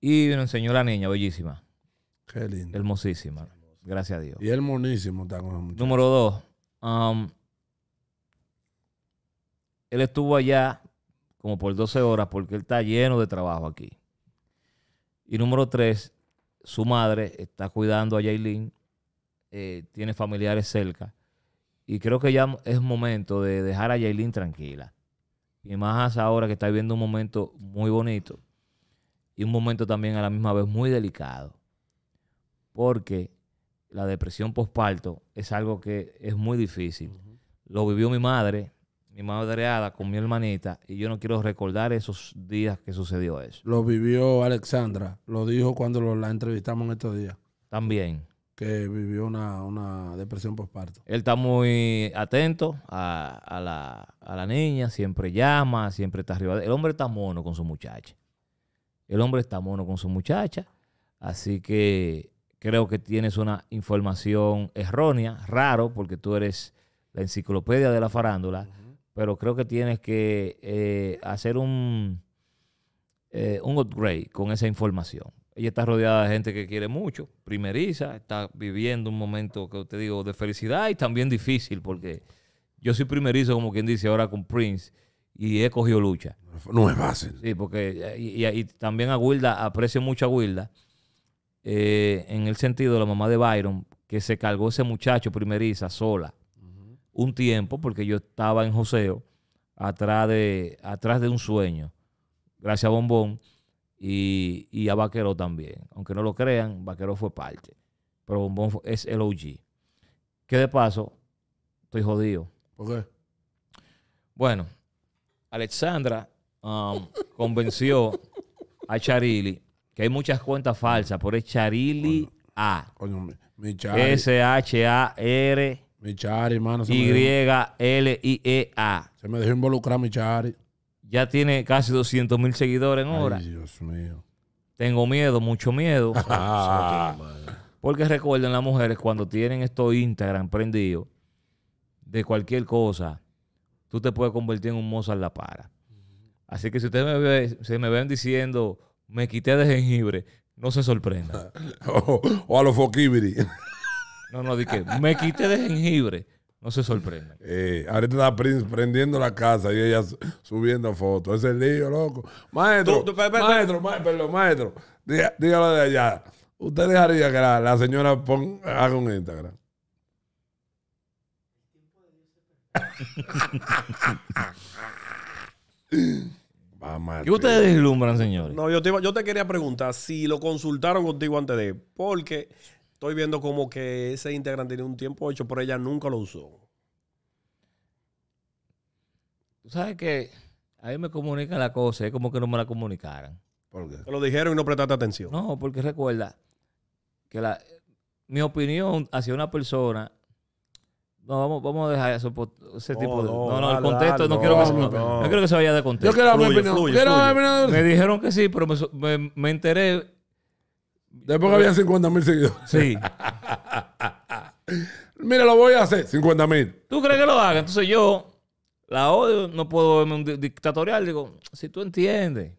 Y nos enseñó la niña, bellísima. Qué linda. Hermosísima. Gracias a Dios. Y hermosísimo está con Número dos. Um, él estuvo allá como por 12 horas porque él está lleno de trabajo aquí. Y número tres, su madre está cuidando a Yailin, eh, tiene familiares cerca. Y creo que ya es momento de dejar a Yailin tranquila. Y más ahora que está viviendo un momento muy bonito y un momento también a la misma vez muy delicado. Porque la depresión postparto es algo que es muy difícil. Lo vivió mi madre, mi madreada con mi hermanita y yo no quiero recordar esos días que sucedió eso. Lo vivió Alexandra, lo dijo cuando la entrevistamos estos días. También. Que vivió una, una depresión postparto. Él está muy atento a, la, niña, siempre llama, siempre está arriba. El hombre está mono con su muchacha. El hombre está mono con su muchacha. Así que creo que tienes una información errónea, raro, porque tú eres la enciclopedia de la farándula pero creo que tienes que eh, hacer un, eh, un upgrade con esa información. Ella está rodeada de gente que quiere mucho, primeriza, está viviendo un momento, que te digo, de felicidad y también difícil, porque yo soy primerizo, como quien dice ahora con Prince, y he cogido lucha. No es fácil. Sí, porque eh, y, también a Wilda, aprecio mucho a Wilda, en el sentido de la mamá de Byron, que se cargó ese muchacho primeriza sola un tiempo porque yo estaba en joseo atrás de, atrás de un sueño. Gracias a Bombón y, a Vaquero también. Aunque no lo crean, Vaquero fue parte. Pero Bombón es el OG. Que de paso, estoy jodido. ¿Por qué? Bueno, Alexandra um, convenció a Charili que hay muchas cuentas falsas, por es Charili A. Coño, Charili. S-H-A-R. Mi chari, hermano. Y-L-I-E-A. Se me dejó involucrar mi chari. Ya tiene casi 200 mil seguidores en hora. Ay, Dios mío. Tengo miedo, mucho miedo. Ah, Porque recuerden las mujeres cuando tienen esto Instagram prendido de cualquier cosa, tú te puedes convertir en un a La Para. Así que si ustedes me, me ven diciendo, me quité de jengibre, no se sorprenda. o, a los foquibiri. No, no, di que me quité de jengibre. No se sorprende. Eh, ahorita está prendiendo la casa y ella subiendo fotos. Ese lío, loco. Maestro, maestro, perdón, maestro. dígalo de allá. ¿Usted dejaría que la, señora ponga haga un Instagram? y ¿Qué ustedes deslumbran, señores? No, yo te, yo te quería preguntar si lo consultaron contigo antes de. Porque estoy viendo como que ese integrante tiene un tiempo hecho, pero ella nunca lo usó. Tú sabes que ahí me comunican la cosa, es como que no me la comunicaran. ¿Por qué? Te lo dijeron y no prestaste atención. No, porque recuerda que la, mi opinión hacia una persona no, vamos, vamos a dejar eso ese tipo de. No, no, el contexto no, quiero que se, no, que se vaya de contexto. Yo quiero hablar mi opinión. Me dijeron que sí, pero me, me enteré Después que habían 50 mil seguidores. Sí. Mira, lo voy a hacer, 50 mil. ¿Tú crees que lo haga? Entonces yo la odio, no puedo verme un dictatorial. Digo, si tú entiendes.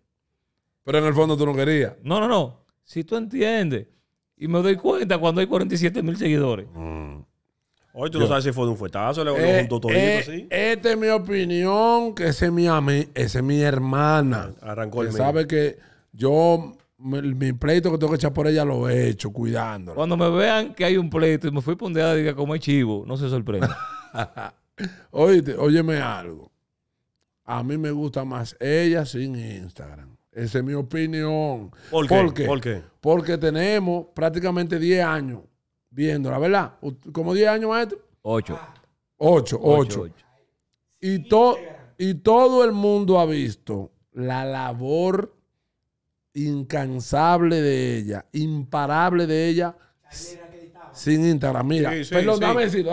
Pero en el fondo tú no querías. No, no, no. Si tú entiendes. Y me doy cuenta cuando hay 47 mil seguidores. Mm. Oye, tú no sabes si fue de un fuetazo, le eh, un así. Eh, esta es mi opinión, que ese es mi, es mi hermana. Arrancó el sabe que yo mi, pleito que tengo que echar por ella lo he hecho, cuidándola. Cuando me vean que hay un pleito y me fui pondeada, diga, como es chivo, no se sorprenda. Oíste, óyeme algo. A mí me gusta más ella sin Instagram. Esa es mi opinión. ¿Por qué? ¿Por Porque tenemos prácticamente 10 años viéndola, ¿verdad? ¿Como 10 años, maestro? 8. 8, 8. Y, todo y todo el mundo ha visto la labor incansable de ella, imparable de ella, sin Instagram. Mira, sí, sí, perdón, dame decirlo,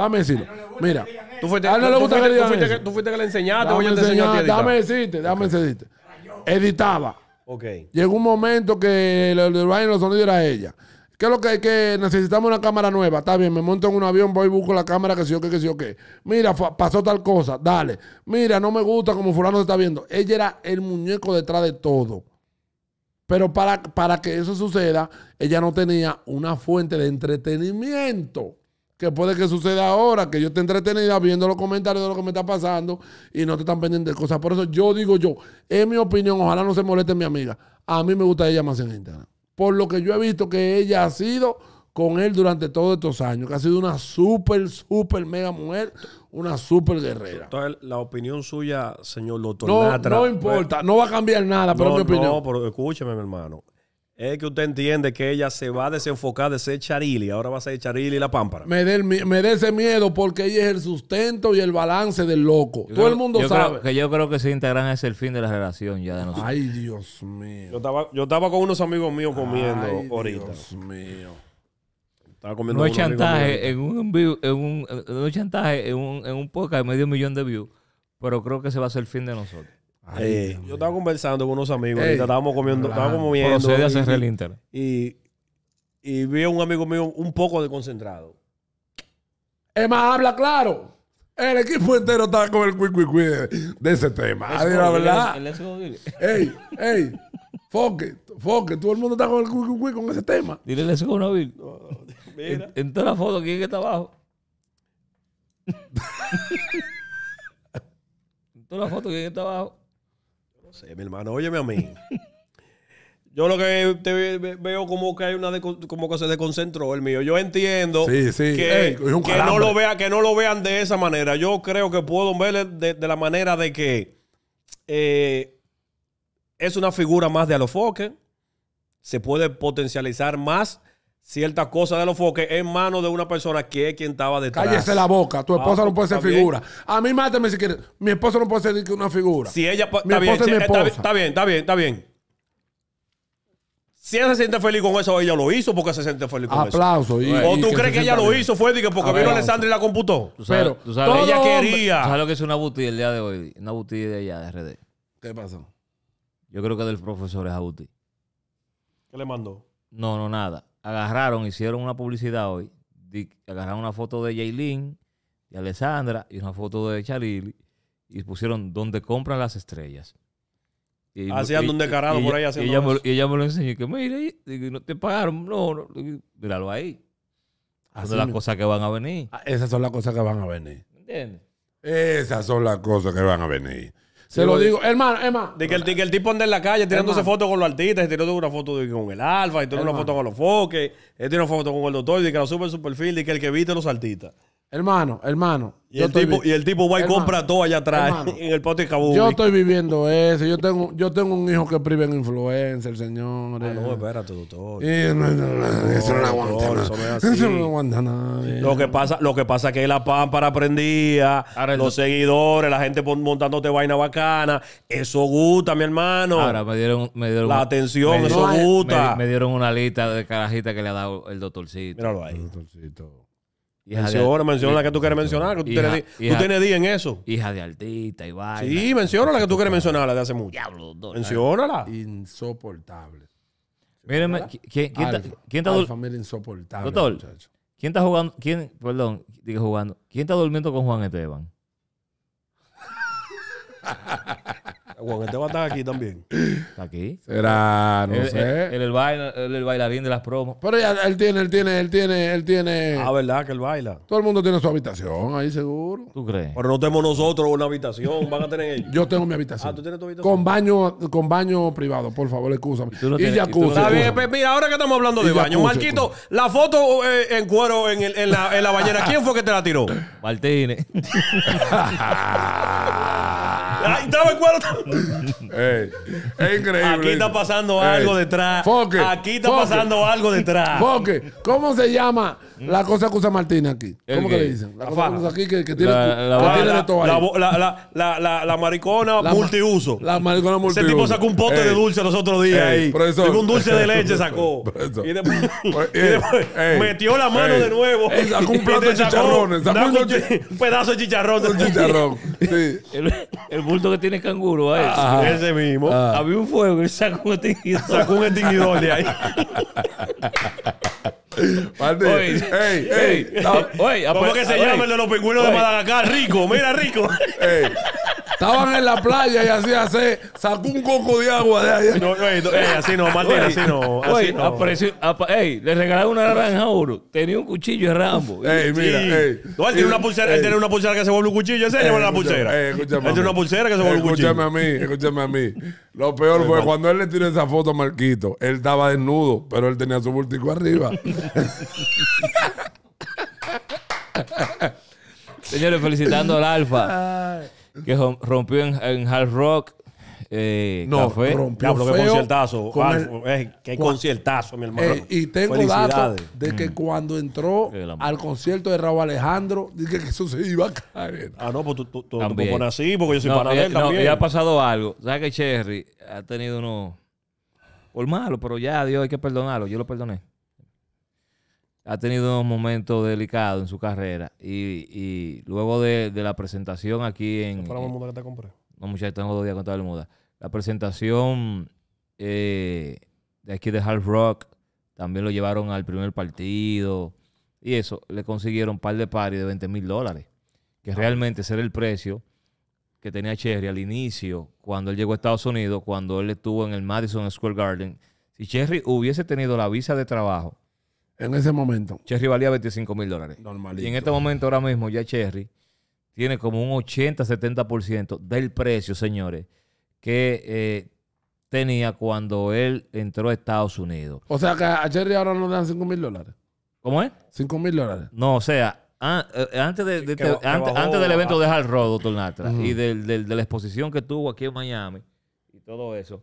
Mira, tú fuiste, a no le gusta que le tú, fuiste, que, enseñaste, dame, Dame decirte, dame okay. Editaba. Llegó un momento que el, de Ryan los sonidos era ella. ¿Qué es lo que hay que necesitamos una cámara nueva? Está bien, me monto en un avión, voy y busco la cámara que si yo qué, que si yo qué. Mira, pasó tal cosa, dale. Mira, no me gusta como fulano se está viendo. Ella era el muñeco detrás de todo. Pero para, para que eso suceda, ella no tenía una fuente de entretenimiento. Que puede que suceda ahora, que yo esté entretenida viendo los comentarios de lo que me está pasando y no te están pendientes de cosas. Por eso yo digo yo, en mi opinión, ojalá no se moleste mi amiga. A mí me gusta ella más en internet. Por lo que yo he visto que ella ha sido con él durante todos estos años, que ha sido una súper, súper mega mujer, una súper guerrera. Entonces, la opinión suya, señor doctor no, No pues, importa, no va a cambiar nada, pero no, mi opinión. No, pero escúcheme, mi hermano. Es que usted entiende que ella se va a desenfocar de ser Charili, ahora va a ser Charili la pámpara. Me dé me ese miedo porque ella es el sustento y el balance del loco. Todo el mundo sabe. que yo creo que se integran es el fin de la relación ya de nosotros. Ay, Dios mío. Yo estaba, yo estaba con unos amigos míos comiendo Ay, ahorita. Dios mío no hay chantaje, en un, en un, chantaje, en un, en un podcast de medio millón de views, pero creo que se va a ser el fin de nosotros. Eh, yo estaba conversando con unos amigos, estábamos comiendo, estábamos comiendo. Procede a hacer el Inter. Y, y vi a un amigo mío un poco desconcentrado. Es más, habla claro. El equipo entero está con el cuicuicui de, de ese tema. Ah, es la verdad. ey, ey, foque, foque. Todo el mundo está con el cuicuicui con ese tema. Dile el con en, toda la foto, ¿quién está abajo? en toda la foto, ¿quién está abajo? No sé, mi hermano, óyeme a mí. Yo lo que veo como que hay una como que se desconcentró el mío. Yo entiendo Que, no lo vea, que no lo vean de esa manera. Yo creo que puedo verle de, la manera de que eh, es una figura más de alofoque. Se puede potencializar más ciertas cosas de los foques en manos de una persona que es quien estaba detrás. Cállese la boca, tu ah, esposa no puede ser figura. A mí máteme si quieres. Mi esposa no puede ser una figura. Si ella está, bien, está bien, está bien, está bien. Si ella se siente feliz con eso, ella lo hizo porque se siente feliz con eso. Aplauso. ¿O tú crees que ella lo hizo? Fue porque vino a y la computó. Pero ella quería. ¿Sabes lo que es una buti el día de hoy? Una buti de ella de RD. ¿Qué pasó? Yo creo que del profesor es a ¿Qué le mandó? No, no, nada agarraron, hicieron una publicidad hoy, agarraron una foto de Jaylin, y Alessandra y una foto de Charili y pusieron donde compran las estrellas. haciendo Hacían un decarado por ahí haciendo y ella, me, lo enseñó. Que mire, no te pagaron. No, no míralo ahí. Esas son las cosas que van a venir. Ah, esas son las cosas que van a venir. ¿Entiendes? Esas son las cosas que van a venir. Se lo digo, hermano, hermano. De que el, tipo anda en la calle tirándose fotos con los artistas, y tiró una foto con el Alfa, y tiró una foto con los Foques, él una foto con el doctor, y que lo sube su perfil, y que el que viste los artistas. Hermano, hermano. Y el, tipo, y va y compra todo allá atrás en el pote Yo estoy viviendo eso. Yo tengo, yo tengo un hijo que prive en influencer, señores. Ah, no, espérate, doctor. no, lo no aguanta nada. Eso no aguanta nada. Lo que pasa, lo que pasa es que la pámpara prendía, los seguidores, la gente montándote vaina bacana. Eso gusta, mi hermano. Ahora me dieron, la atención, eso gusta. Me, dieron una lista de carajita que le ha dado el doctorcito. ahí. El doctorcito. Hija menciona, la que tú quieres mencionar. Que tú, hija, tienes, hija, tú, tienes, día en eso. Hija de artista y varios. Sí, menciona la que tú quieres mencionar, la de hace mucho. Diablo, Menciónala. Insoportable. Mírenme, ¿quién, quién, está, ¿quién, está insoportable, Doctor, ¿quién está jugando? ¿Quién, perdón, digo jugando. ¿Quién está durmiendo con Juan Esteban? Juan a estar aquí también. ¿Está aquí? Será, no sé. Él, el bailarín de las promos. Pero ya, él tiene, él tiene, él tiene, él tiene. Ah, ¿verdad? Que él baila. Todo el mundo tiene su habitación ahí, seguro. ¿Tú crees? Pero no tenemos nosotros una habitación. Van a tener ellos. Yo tengo mi habitación. Ah, tú tienes tu habitación. Con baño, con baño privado, por favor, excusame Y, ya. mira, ahora que estamos hablando de baño. Marquito, la foto eh, en cuero en, la, en bañera, ¿quién fue que te la tiró? Martínez. es increíble. Aquí está pasando algo detrás. Aquí está pasando algo detrás. Foque, ¿cómo se llama Mm. la cosa que usa Martín aquí. ¿Cómo que le dicen? La, cosa usa aquí que, tiene, de la, la, la, maricona multiuso. La maricona multiuso. Ese tipo sacó un pote de dulce los otros días ahí. un dulce de leche sacó. Y después pues, metió la mano de nuevo. Sacó un plato de chicharrón. un pedazo de chicharrón. Un chicharrón. El bulto que tiene canguro ahí. Ese mismo. Ah. Había un fuego y sacó un extinguidor. Sacó un extinguidor de ahí. ¿Cómo que se llama el de los pingüinos de Madagascar? Rico, mira, rico. Estaban en la playa y así hace, sacó un coco de agua de ahí. No, no, no, así no, Martín, así no. Oye, ey, le regalaron una naranja a uno. Tenía un cuchillo de Rambo. Ey, mira, ey. No, él tiene una pulsera, él tiene una pulsera que se vuelve un cuchillo, ese le lleva la pulsera. escúchame tiene una pulsera que se vuelve un cuchillo. Escúchame a mí, escúchame a mí. Lo peor fue cuando él le tiró esa foto a Marquito. Él estaba desnudo, pero él tenía su bultico arriba. Señores, felicitando al Alfa que rompió en, Hard Rock. Eh, no, rompió feo conciertazo. Ah, eh, qué conciertazo, mi hermano. Eh, y tengo datos de que mm. cuando entró al concierto de Raúl Alejandro, dije que eso se iba a caer. Ah, no, pues tú, tú, pones así, porque yo soy para él también. No, ha pasado algo. ¿Sabes que Cherry ha tenido uno... Por malo, pero ya, Dios, hay que perdonarlo. Yo lo perdoné ha tenido unos momentos delicados en su carrera. Y, luego de, la presentación aquí en. ¿Para la eh, que te compré? No, muchachos, tengo dos días con toda la muda. La presentación eh, de aquí de Half Rock también lo llevaron al primer partido. Y eso, le consiguieron un par de paris de 20 mil dólares. Que ah. realmente ese era el precio que tenía Cherry al inicio, cuando él llegó a Estados Unidos, cuando él estuvo en el Madison Square Garden. Si Cherry hubiese tenido la visa de trabajo en ese momento. Cherry valía 25 mil dólares. Normalito. Y en este momento, ahora mismo, ya Cherry tiene como un 80-70% del precio, señores, que eh, tenía cuando él entró a Estados Unidos. O sea que a Cherry ahora no le dan 5 mil dólares. ¿Cómo es? 5 mil dólares. No, o sea, antes, antes, del evento de Hard Road, doctor Natra, y de la exposición que tuvo aquí en Miami y todo eso,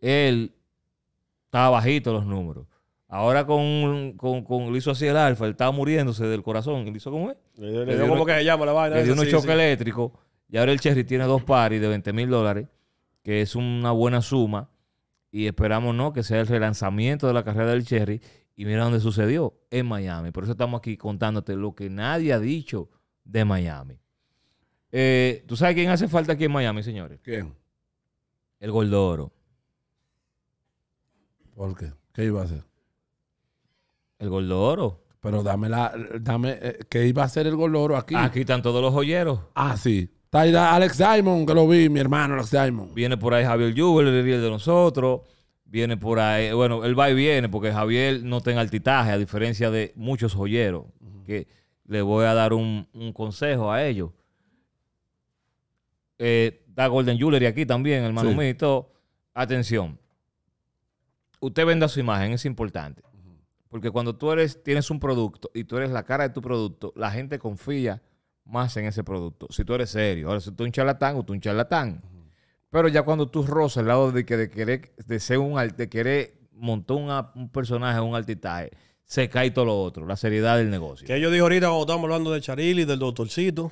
él estaba bajito los números. Ahora con, con, con hizo así el alfa, él estaba muriéndose del corazón. ¿Le hizo cómo es? Le, dio, como que se llama la vaina. Le dio un choque eléctrico. Y ahora el Cherry tiene dos paris de 20 mil dólares, que es una buena suma. Y esperamos, ¿no? Que sea el relanzamiento de la carrera del Cherry. Y mira dónde sucedió, en Miami. Por eso estamos aquí contándote lo que nadie ha dicho de Miami. Eh, ¿Tú sabes quién hace falta aquí en Miami, señores? ¿Quién? El Gordoro. ¿Por qué? ¿Qué iba a hacer? El Gordo Oro. Pero dame la. Dame, eh, ¿Qué iba a ser el Gordo Oro aquí? Aquí están todos los joyeros. Ah, sí. Está ahí Alex Diamond, que lo vi, mi hermano Alex Diamond. Viene por ahí Javier Jeweler, el de nosotros. Viene por ahí. Bueno, él va y viene porque Javier no tiene altitaje, a diferencia de muchos joyeros. Que le voy a dar un, consejo a ellos. da eh, Golden Jewelry aquí también, hermano sí. Atención. Usted venda su imagen, es importante. Porque cuando tú eres, tienes un producto y tú eres la cara de tu producto, la gente confía más en ese producto. Si tú eres serio. Ahora, si tú un charlatán o tú un charlatán. Pero ya cuando tú rozas el lado de que de querer, de un de querer montar un personaje, un altitaje, se cae todo lo otro, la seriedad del negocio. Que yo dije ahorita cuando estábamos hablando de Charili, del doctorcito.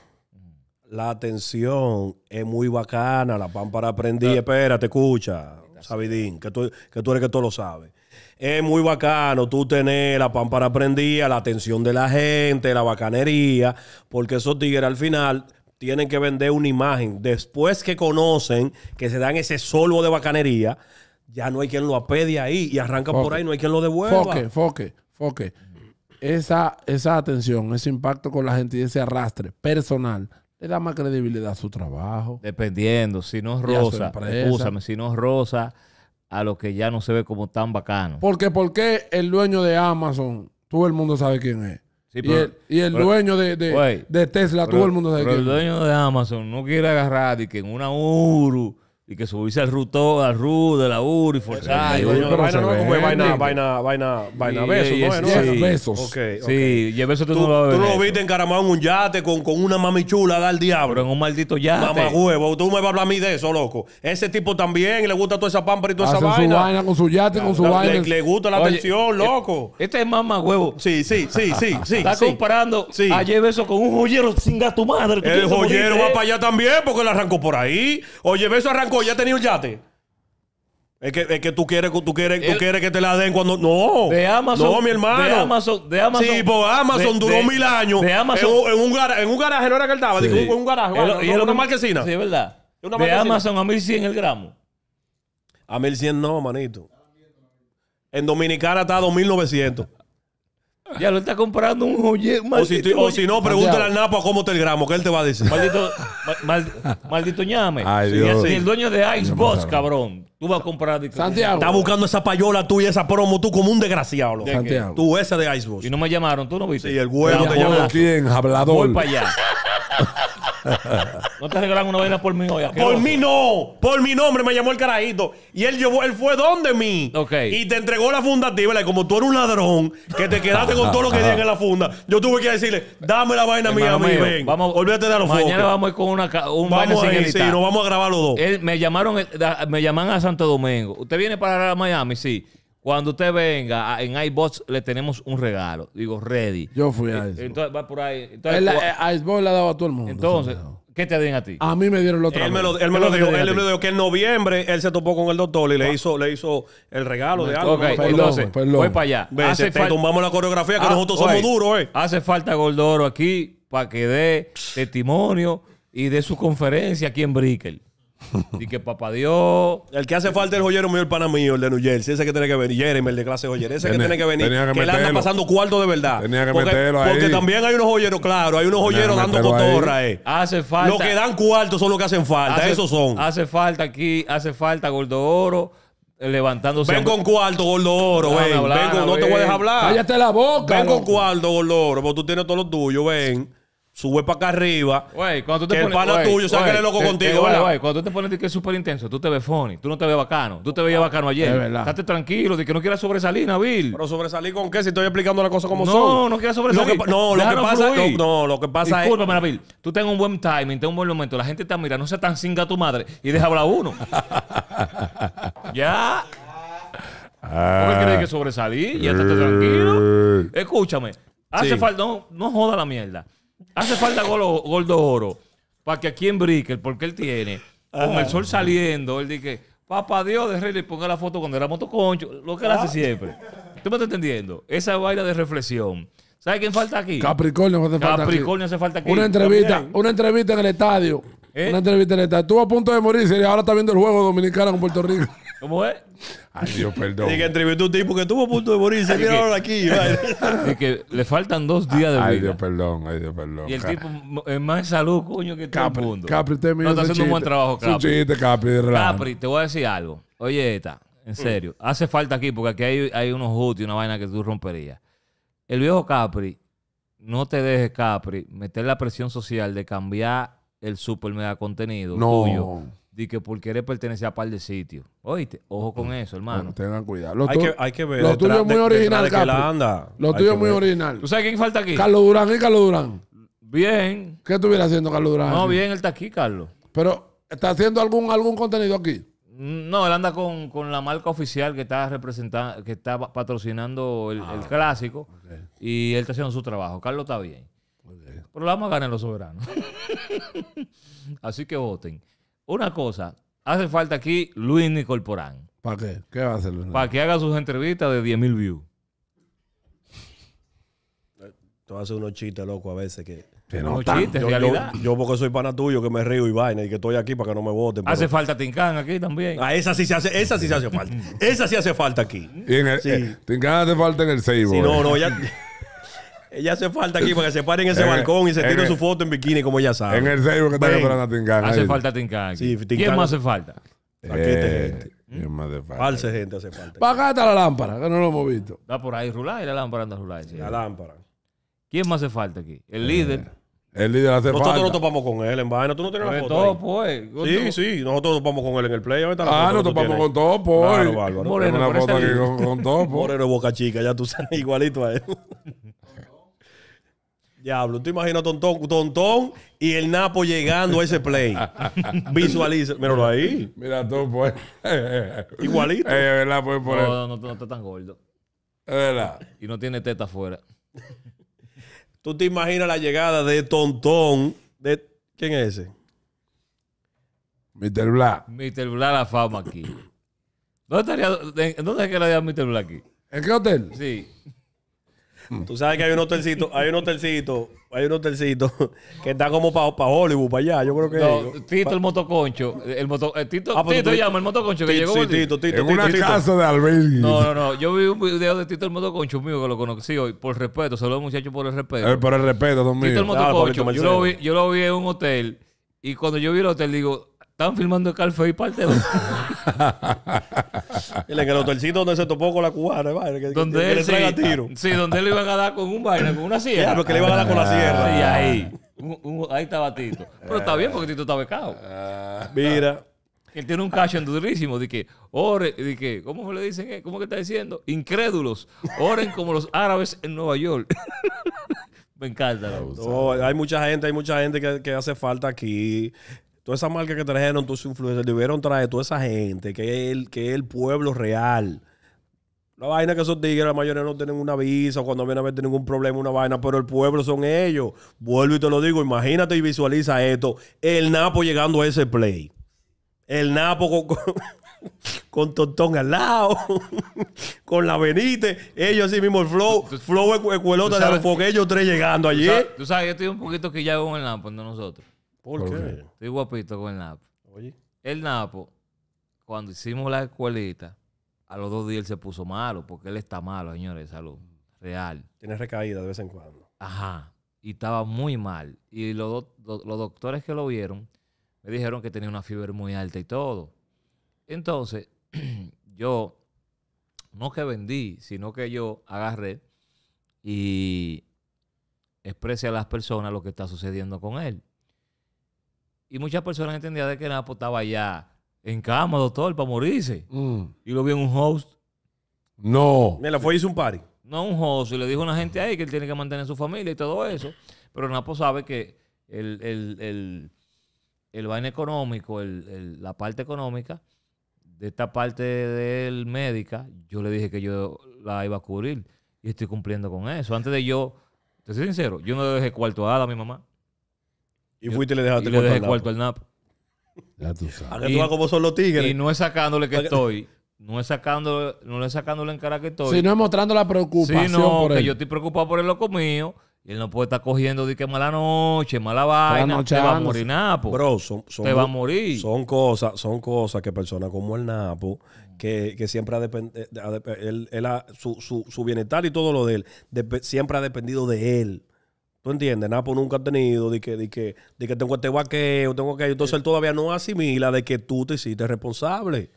La atención es muy bacana, la pámpara aprendí, te escucha, Sabidín, que tú, que tú eres que todo lo sabes es muy bacano tú tener la pámpara prendida, la atención de la gente, la bacanería, porque esos tigres al final tienen que vender una imagen. Después que conocen, que se dan ese solvo de bacanería, ya no hay quien lo apede ahí y arranca por ahí, no hay quien lo devuelva. Foque, foque, foque. Esa, esa atención, ese impacto con la gente y ese arrastre personal le da más credibilidad a su trabajo. Dependiendo, si no es rosa, escúchame, si no es rosa, a lo que ya no se ve como tan bacano. Porque, porque el dueño de Amazon, todo el mundo sabe quién es. y el, dueño de, de, Tesla, todo el mundo sabe quién es. El dueño de Amazon no quiere agarrar y que en una URU y que subirse al ruto, al RU de la URI, forzar. vaina, no, vaina, vaina, vaina, vaina, besos, ¿no? Sí, besos. Sí, y eso tú, no lo Tú viste encaramado en un yate con, con una mamichula, da al diablo. en un maldito yate. Mamá huevo, tú me vas a hablar a mí de eso, loco. Ese tipo también le gusta toda esa pampa y toda esa vaina. su vaina, con su yate, con su vaina. Le, gusta la atención, eh, loco. Este es mamá huevo. Sí, sí, sí, sí, sí. Está comparando a Yebeso con un joyero sin gato madre. El joyero va para allá también porque lo arrancó por ahí. Oye, Beso arrancó pues ya tenía un yate. Es que, es que tú quieres, tú quieres, tú quieres que te la den cuando. No. De Amazon. No, mi hermano. De Amazon. De Amazon. Sí, por pues Amazon duró mil años. de Amazon. En un, garaje, no era que él estaba. En un garaje. y es lo una que- marquesina. Sí, es verdad. de Amazon a 1100 el gramo. A 1100 no, manito. En Dominicana está a 2900. Ya lo está comprando un joyero. O si, o si no, pregúntale al Napo a cómo te el gramo, que él te va a decir. Maldito, maldito ñame. el dueño de Boss, cabrón. Tú vas a comprar. Santiago. Está buscando esa payola tuya, esa promo, tú como un desgraciado. Santiago. Tú, esa de Boss. Y no me llamaron, tú no viste. y el güey te llamó. Voy para allá. no te regalan una vaina por mí hoy. Por mí no. Por mi nombre me llamó el carajito. Y él llevó, él fue donde mí. Ok. Y te entregó la funda a ti, como tú eres un ladrón, que te quedaste con todo lo que tienes en la funda, yo tuve que decirle, dame la vaina mía a ven. Vamos, Olvídate de los Mañana vamos a ir con una, un vamos sin sí, vamos a grabar los dos. me llamaron, eh, me llaman a Santo Domingo. ¿Usted viene para Miami? Sí. Cuando usted venga, en iBots le tenemos un regalo. Digo, ready. Yo fui a eh, iBots. Entonces, va por ahí. Entonces, eh, a Icebox le ha dado a todo el mundo. Entonces, ¿qué te den a ti? A mí me dieron el otro. Él me lo, él me lo dijo. Él me dijo que en noviembre él se topó con el doctor y le, ah. hizo, le hizo el regalo de algo. Ok, ¿no? entonces, voy para allá. hace te tumbamos la coreografía que ah, nosotros somos duros, eh. Hace falta Gordoro aquí para que dé testimonio y dé su conferencia aquí en Brickell. Y que papá Dios. El que hace falta el joyero mío, el pana mío, el de New Jersey. Ese que tiene que venir. Jeremy, el de clase joyero Ese que tiene que venir. Que, que anda pasando cuarto de verdad. Tenía que porque, meterlo ahí. Porque también hay unos joyeros, claro. Hay unos joyeros dando cotorra eh. Hace falta. Los que dan cuarto son los que hacen falta. esos son. Hace falta aquí. Hace falta Gordo Oro eh, levantándose. Ven con cuarto, gordo oro, ven. no te voy a dejar hablar. Cállate la boca. Ven con cuarto, gordo oro, porque tú tienes todo lo tuyo, ven sube para acá arriba. Güey, cuando tú te pones, el tuyo, sabes que eres loco eh, eh, contigo, cuando tú te pones de que es súper intenso, tú te ves funny, tú no te ves bacano, tú te veías bacano ayer. Es Estate tranquilo, de que no quieras sobresalir, Nabil. Pero sobresalir con qué si estoy explicando la cosa como no, son. No, no quieras sobresalir. Lo que, no, lo que, pasa, no, lo que pasa, Discúlpame, Nabil, tú tengas un buen timing, tengas un buen momento, la gente está mira, no seas tan singa tu madre y deja hablar uno. ya. ¿Por qué crees que sobresalí? Ya estate ah. tranquilo. Escúchame. Hace falta, no, no joda la mierda. Hace falta gol, oro para que aquí en Brickell, porque él tiene, con el sol saliendo, él dice, papá Dios de Rey le ponga la foto cuando era motoconcho, lo que él hace ah. siempre. ¿Tú me estás entendiendo? Esa vaina de reflexión. ¿Sabes quién falta aquí? Capricornio falta Capricornio hace falta aquí. Una entrevista, una entrevista en el estadio. ¿Eh? Una entrevista en el estadio. Estuvo a punto de morir y ahora está viendo el juego dominicano con Puerto Rico. ¿Cómo es? Ay, Dios, perdón. Y que entrevistó un tipo que tuvo punto de morirse y ahora aquí. que le faltan dos ah, días de vida. Ay, Dios, perdón. Ay, Dios, perdón. Y el tipo es más salud, coño, que todo el mundo. Capri, te No, está haciendo un buen trabajo, Capri. Capri, te voy a decir algo. Oye, esta, en mm. serio. Hace falta aquí porque aquí hay, hay unos hoots y una vaina que tú romperías. El viejo Capri, no te dejes, Capri, meter la presión social de cambiar el super mega contenido no. tuyo de que por querer pertenecer a par de sitios. Oíste, ojo con eso, hermano. tengan cuidado. hay, que, hay que ver. Lo tuyo es muy original, carlos Lo tuyo es muy original. ¿Tú sabes quién falta aquí? Carlos Durán y Carlos Durán. Bien. ¿Qué estuviera haciendo Carlos Durán? No, bien, él está aquí, Carlos. Pero, ¿está haciendo algún, algún contenido aquí? No, él anda con, la marca oficial que está representando, que está patrocinando el, ah, clásico. Y él está haciendo su trabajo. Carlos está bien. Pero vamos a ganar los soberanos. Así que voten. Una cosa, hace falta aquí Luis Nicolporán. ¿Para qué? ¿Qué va a hacer Luis? Para que haga sus entrevistas de 10.000 views. Tú haces unos chistes locos a veces que. yo, porque soy pana tuyo que me río y vaina y que estoy aquí para que no me voten. Hace falta Tincán aquí también. Ah, esa sí se hace, esa sí se hace falta. esa sí hace falta aquí. Eh, hace falta en el Seibo. no, eh. no, ya. Ella hace falta aquí para que se pare en ese balcón y se tire su foto en bikini, como ya sabe. En el serio que está esperando a Tincán. Hace falta tinca ¿Quién más hace falta? está eh, eh, gente. ¿Quién ¿Mm? más hace falta? Falsa gente hace falta. Para está la lámpara, que no lo hemos visto. Está por ahí rular y la lámpara anda rular. La lámpara. ¿Quién más hace falta aquí? El eh, líder. El líder hace falta. Nosotros nos topamos con él en vaina. Tú no tienes la pues foto. Pues. Sí, sí. Nosotros topamos con él en el play. ah, nos topamos pues. con todo, pues. Moreno, Boca Chica, ya tú sabes igualito a él. Diablo, tú imaginas Tontón, Tontón y el Napo llegando a ese play. Visualiza. Míralo ahí. Mira tú, pues. Igualito. Eh, ¿verdad? Pues, por no, no, no, no, está tan gordo. Es verdad. Y no tiene teta afuera. ¿Tú te imaginas la llegada de Tontón? De... ¿Quién es ese? Mr. Bla. Mr. Bla la fama aquí. ¿Dónde estaría? ¿Dónde es que la Mr. Bla aquí? ¿En qué hotel? Sí. Mm. Tú sabes que hay un hotelcito, hay un hotelcito, hay un hotelcito que está como para Hollywood, para allá. Yo creo que. No, Tito, el motoconcho. El moto, eh, Tito, ah, pues Tito llama el motoconcho que llegó. Sí, Tito, Tito, en una casa de albergue. No, no, no. Yo vi un video de Tito el motoconcho mío que lo conocí hoy. Por respeto, saludos muchachos por el respeto. Eh, por el respeto, don Tito el motoconcho. yo, lo vi, yo lo vi en un hotel. Y cuando yo vi el hotel, digo, Estaban filmando calfe y parte El en el hotelcito donde se topó con la cubana, ¿eh? donde él, le sí, tiro. Ah, sí, donde le iban a dar con un baile, con una sierra. Claro, que le iban a dar con la ah, sierra. Sí, ahí. Ah. ahí estaba Tito. Pero está bien porque Tito está becado. Mira. Él tiene un cacho durísimo de que ore, de que, ¿cómo le dicen? ¿Cómo que está diciendo? Incrédulos, oren como los árabes en Nueva York. Me encanta la hay mucha gente, hay mucha gente que hace falta aquí toda esa marca que trajeron, todos sus influencers, debieron traer toda esa gente, que es el, que el pueblo real. La vaina que esos tigres, la mayoría no tienen una visa, cuando vienen a ver tienen ningún problema, una vaina, pero el pueblo son ellos. Vuelvo y te lo digo, imagínate y visualiza esto. El Napo llegando a ese play. El Napo con, con, Tontón al lado, con la Benítez, ellos así mismo, el flow, el flow es cuelota de los ellos tres llegando allí. Tú sabes, yo estoy un poquito que ya con el Napo, nosotros. ¿Por, qué? Estoy guapito con el Napo. Oye. El Napo, cuando hicimos la escuelita, a los dos días él se puso malo, porque él está malo, señores, salud. Real. Tiene recaída de vez en cuando. Ajá. Y estaba muy mal. Y los, los doctores que lo vieron me dijeron que tenía una fiebre muy alta y todo. Entonces, yo, no que vendí, sino que yo agarré y expresé a las personas lo que está sucediendo con él. Y muchas personas entendían de que Napo estaba allá en cama, doctor, para morirse. Mm. Y lo vio en un host. No. Me la fue y hizo un party. No, un host. Y le dijo a una gente ahí que él tiene que mantener su familia y todo eso. Pero Napo sabe que el, el, económico, el, la parte económica de esta parte del médica, yo le dije que yo la iba a cubrir. Y estoy cumpliendo con eso. Antes de yo, te soy sincero, yo no dejé cuarto a a mi mamá. Y fuiste y le dejaste y cuarto al Napo Y no es sacándole que estoy. No es sacándole, no es sacándole en cara que estoy. no es mostrando la preocupación. que yo estoy preocupado por el loco mío. Y él no puede estar cogiendo de que mala noche, mala vaina. Te va a morir Napo. Bro, son, va a morir. Son cosas, son cosas que personas como el Napo, que, que siempre ha dependido, eh, él, él su, su, bienestar y todo lo de él, siempre ha dependido de él. ¿Tú entiendes? Napo pues, nunca ha tenido de que, de que, de que tengo este vaqueo, tengo que. Entonces él todavía no asimila de que tú te hiciste responsable.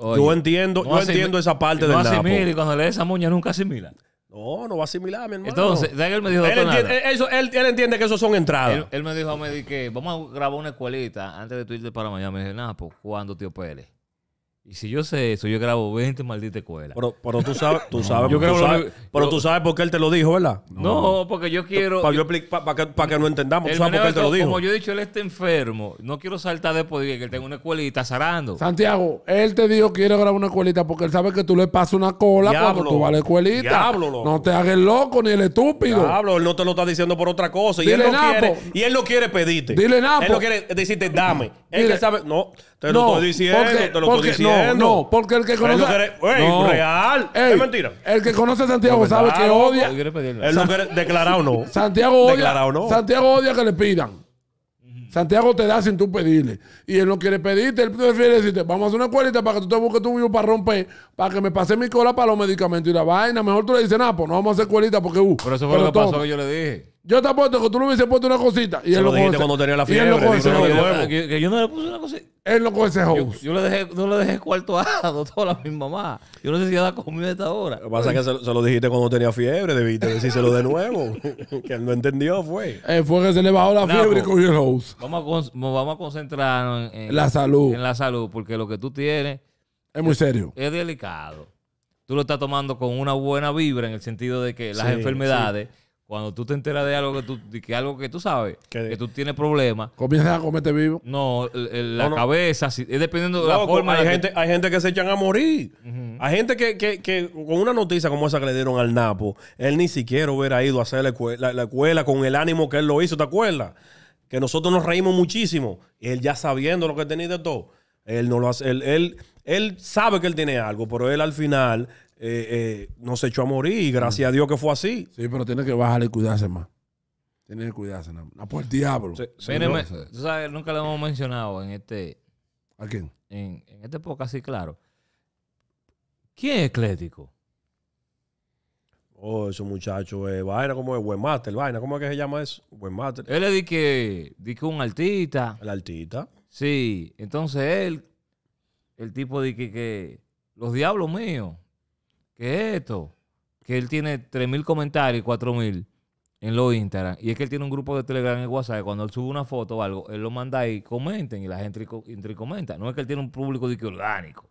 yo entiendo, yo entiendo esa parte del no asimila y cuando lees esa muña nunca asimila. No, no va a asimilar, mi hermano. Entonces, él me dijo él, entiende, eso, él, entiende que eso son entradas. Él, me dijo a mí que vamos a grabar una escuelita antes de irte para Miami. Me dije, Napo, pues, cuando te operes y si yo sé eso, yo grabo 20 malditas escuelas. Pero, pero tú sabes, tú sabes, pero tú sabes por qué él te lo dijo, ¿verdad? No, porque yo quiero... Para, que, no entendamos, sabes por qué él te lo dijo. Como yo he dicho, él está enfermo. No quiero saltar después de que él tenga una escuelita zarando. Santiago, él te dijo que quiere grabar una escuelita porque él sabe que tú le pasas una cola cuando tú vas a la escuelita. Diablo, No te hagas loco ni el estúpido. Diablo, él no te lo está diciendo por otra cosa. y, él no quiere, y él no quiere pedirte. Dile nada. Él no quiere decirte dame. Él sabe... No... Te no, lo estoy diciendo, porque, te lo diciendo. No, no, porque el que conoce. real. es mentira. El que conoce a Santiago sabe que odia. Él no quiere declarado no. Santiago odia. Declarado no. Santiago odia que le pidan. Santiago te da sin tú pedirle. Y él no quiere pedirte, él prefiere decirte, vamos a hacer una cuelita para que tú te busques tu vivo para romper, para que me pase mi cola para los medicamentos y la vaina. Mejor tú le dices, nada, pues no vamos a hacer cuerita porque, uh, Pero eso fue lo que pasó que yo le dije. Yo te apuesto que tú le hubieses puesto una cosita. Y se él lo, dijiste cuando tenía la fiebre. él lo yo, que, yo no le puse una cosita. Él lo ese Yo, yo dejé, no lo dejé cuarto a toda la misma mamá. Yo no sé si ya da comida a esta hora. Lo que pasa es que se, lo dijiste cuando tenía fiebre. Debiste decírselo de nuevo. que él no entendió, fue. Eh, fue que se le bajó la fiebre y cogió el house. Vamos a, vamos a concentrarnos en, la salud. En la salud, porque lo que tú tienes... Es muy serio. Es, delicado. Tú lo estás tomando con una buena vibra en el sentido de que las enfermedades... Cuando tú te enteras de algo que tú, que algo que tú sabes, que tú tienes problemas. Comienzas a comerte vivo. No, la cabeza, es dependiendo de la forma. Hay, gente, que... hay gente que se echan a morir. Hay gente que, con una noticia como esa que le dieron al Napo, él ni siquiera hubiera ido a hacer la, la escuela con el ánimo que él lo hizo, ¿te acuerdas? Que nosotros nos reímos muchísimo. Él ya sabiendo lo que tenía de todo. Él no lo hace. Él, él, él sabe que él tiene algo, pero él al final eh, eh, no se echó a morir y gracias a Dios que fue así. Sí, pero tiene que bajar y cuidarse más. Tiene que cuidarse más. por el diablo. tú sabes, nunca lo hemos mencionado en este... ¿A quién? En, en este época, sí, claro. ¿Quién es Clético? Oh, muchacho muchacho eh, vaina como es, master. vaina, ¿cómo es que se llama eso? master Él le di que, un artista. El artista. Sí, entonces él, el tipo de que los diablos míos. ¿qué esto? Que él tiene 3.000 comentarios y 4.000 en los Instagram. Y es que él tiene un grupo de Telegram y WhatsApp. Cuando él sube una foto o algo, él lo manda ahí, comenten y la gente intricomenta, No es que él tiene un público de que orgánico.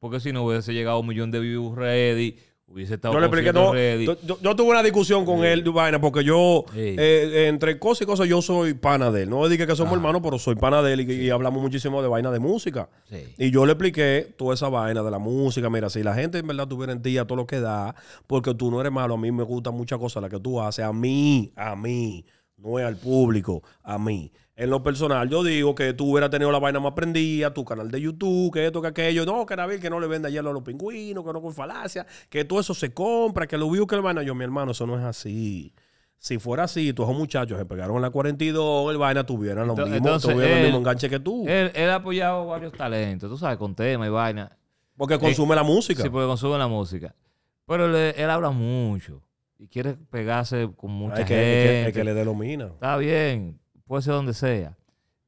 Porque si no hubiese llegado un millón de views ready, yo le expliqué Yo, tuve una discusión con él él, vaina, porque yo, eh, entre cosas y cosas, yo soy pana de él. No dije que somos ah. hermanos, pero soy pana de él y, hablamos muchísimo de vaina de música. Y yo le expliqué toda esa vaina de la música. Mira, si la gente en verdad tuviera en día todo lo que da, porque tú no eres malo, a mí me gusta muchas cosas la que tú haces, a mí, a mí, no es al público, a mí en lo personal, yo digo que tú hubieras tenido la vaina más prendida, tu canal de YouTube, que esto, que aquello. No, que no le venda hielo a los pingüinos, que no con falacia, que todo eso se compra, que lo vio que el vaina. Yo, mi hermano, eso no es así. Si fuera así, todos los muchachos se pegaron en la 42, el vaina tuviera lo mismo, el mismo enganche que tú. Él, ha apoyado varios talentos, tú sabes, con tema y vaina. Porque consume eh, la música. Sí, porque consume la música. Pero él, habla mucho y quiere pegarse con mucha gente. Que, es que, le le denomina Está bien, puede ser donde sea.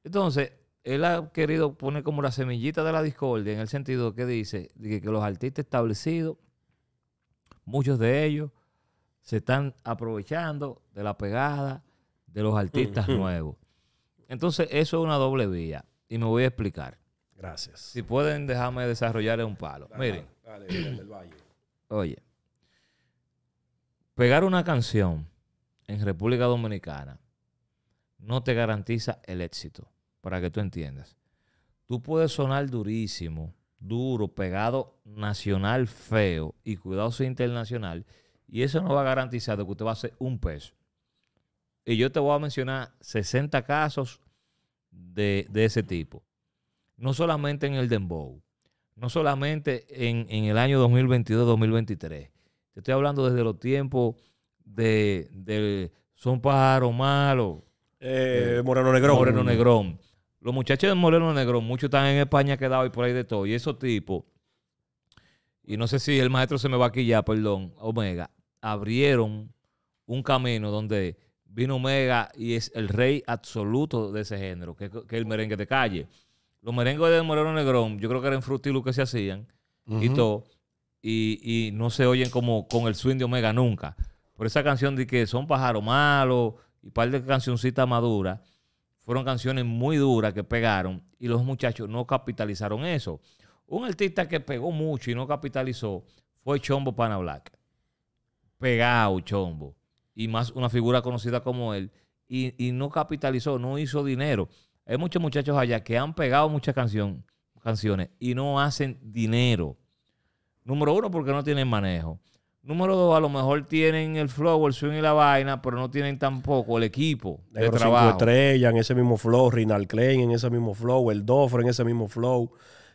Entonces, él ha querido poner como la semillita de la discordia en el sentido que dice que, los artistas establecidos, muchos de ellos, se están aprovechando de la pegada de los artistas nuevos. Entonces, eso es una doble vía. Y me voy a explicar. Gracias. Si pueden, déjame desarrollar un palo. Dale, Miren. valle. Oye, pegar una canción en República Dominicana no te garantiza el éxito, para que tú entiendas. Tú puedes sonar durísimo, duro, pegado nacional feo y cuidado internacional, y eso no va a garantizar que usted va a hacer un peso. Y yo te voy a mencionar 60 casos de, ese tipo. No solamente en el Dembow, no solamente en, el año 2022-2023. Te estoy hablando desde los tiempos de, de Son Pájaros Malos, eh, Moreno Negrón. Moreno Negrón. Los muchachos de Moreno Negrón, muchos están en España quedados y por ahí de todo. Y esos tipos, y no sé si el maestro se me va aquí ya, perdón, Omega, abrieron un camino donde vino Omega y es el rey absoluto de ese género, que, es el merengue de calle. Los merengues de Moreno Negrón, yo creo que eran frutilos que se hacían y todo, y, no se oyen como con el swing de Omega nunca. Por esa canción de que son pájaros malos, y par de cancioncitas maduras. Fueron canciones muy duras que pegaron y los muchachos no capitalizaron eso. Un artista que pegó mucho y no capitalizó fue Chombo Pana Black. Pegado Chombo. Y más una figura conocida como él. Y, no capitalizó, no hizo dinero. Hay muchos muchachos allá que han pegado muchas canción, canciones y no hacen dinero. Número uno, porque no tienen manejo. Número dos, a lo mejor tienen el flow, el swing y la vaina, pero no tienen tampoco el equipo de trabajo. Cinco estrellas en ese mismo flow, Rinald Klein en ese mismo flow, el Dofre en ese mismo flow.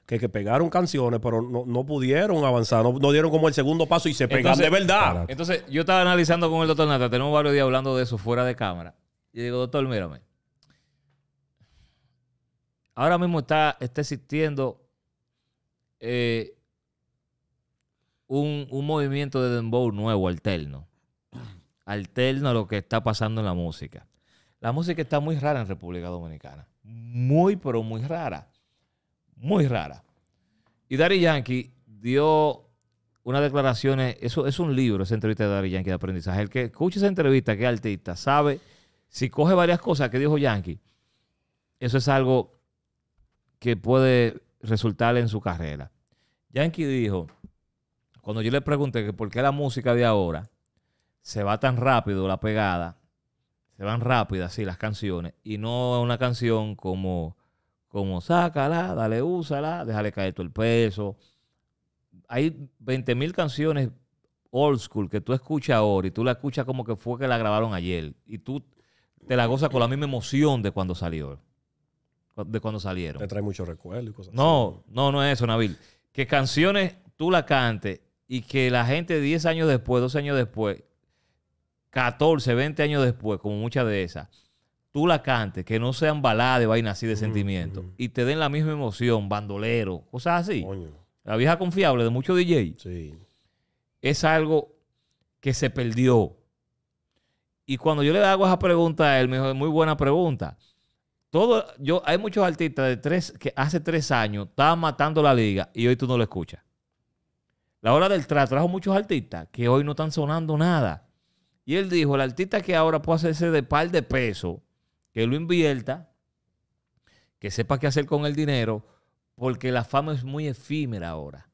Que, que pegaron canciones, pero no, pudieron avanzar, no, dieron como el segundo paso y se pegaron de verdad. Entonces, yo estaba analizando con el doctor Nata, tenemos varios días hablando de eso fuera de cámara. Y digo, doctor, mírame. Ahora mismo está, está existiendo eh, un, movimiento de dembow nuevo, alterno. Alterno a lo que está pasando en la música. La música está muy rara en República Dominicana. Muy, pero muy rara. Muy rara. Y Dari Yankee dio unas declaraciones. Eso es un libro, esa entrevista de Dari Yankee de aprendizaje. El que escuche esa entrevista, que es artista, sabe, si coge varias cosas que dijo Yankee, eso es algo que puede resultar en su carrera. Yankee dijo cuando yo le pregunté que por qué la música de ahora se va tan rápido, la pegada, se van rápidas, sí, las canciones, y no una canción como, como sácala, dale, úsala, déjale caer todo el peso. Hay 20.000 canciones old school que tú escuchas ahora y tú la escuchas como que fue que la grabaron ayer y tú te la gozas con la misma emoción de cuando salió, de cuando salieron. Te trae muchos recuerdos y cosas así. No, no, no es eso, Nabil. Que canciones tú la cantes y que la gente 10 años después, 12 años después, 14, 20 años después, como muchas de esas, tú la cantes, que no sean baladas de vainas así de mm, sentimiento, mm. y te den la misma emoción, bandolero, cosas así. La vieja confiable de muchos DJ. Es algo que se perdió. Y cuando yo le hago esa pregunta a él, me dijo, muy buena pregunta. Todo, yo, hay muchos artistas de tres, que hace tres años estaban matando la liga y hoy tú no lo escuchas. La hora del trato trajo muchos artistas que hoy no están sonando nada. Y él dijo, el artista que ahora puede hacerse de par de pesos, que lo invierta, que sepa qué hacer con el dinero, porque la fama es muy efímera ahora.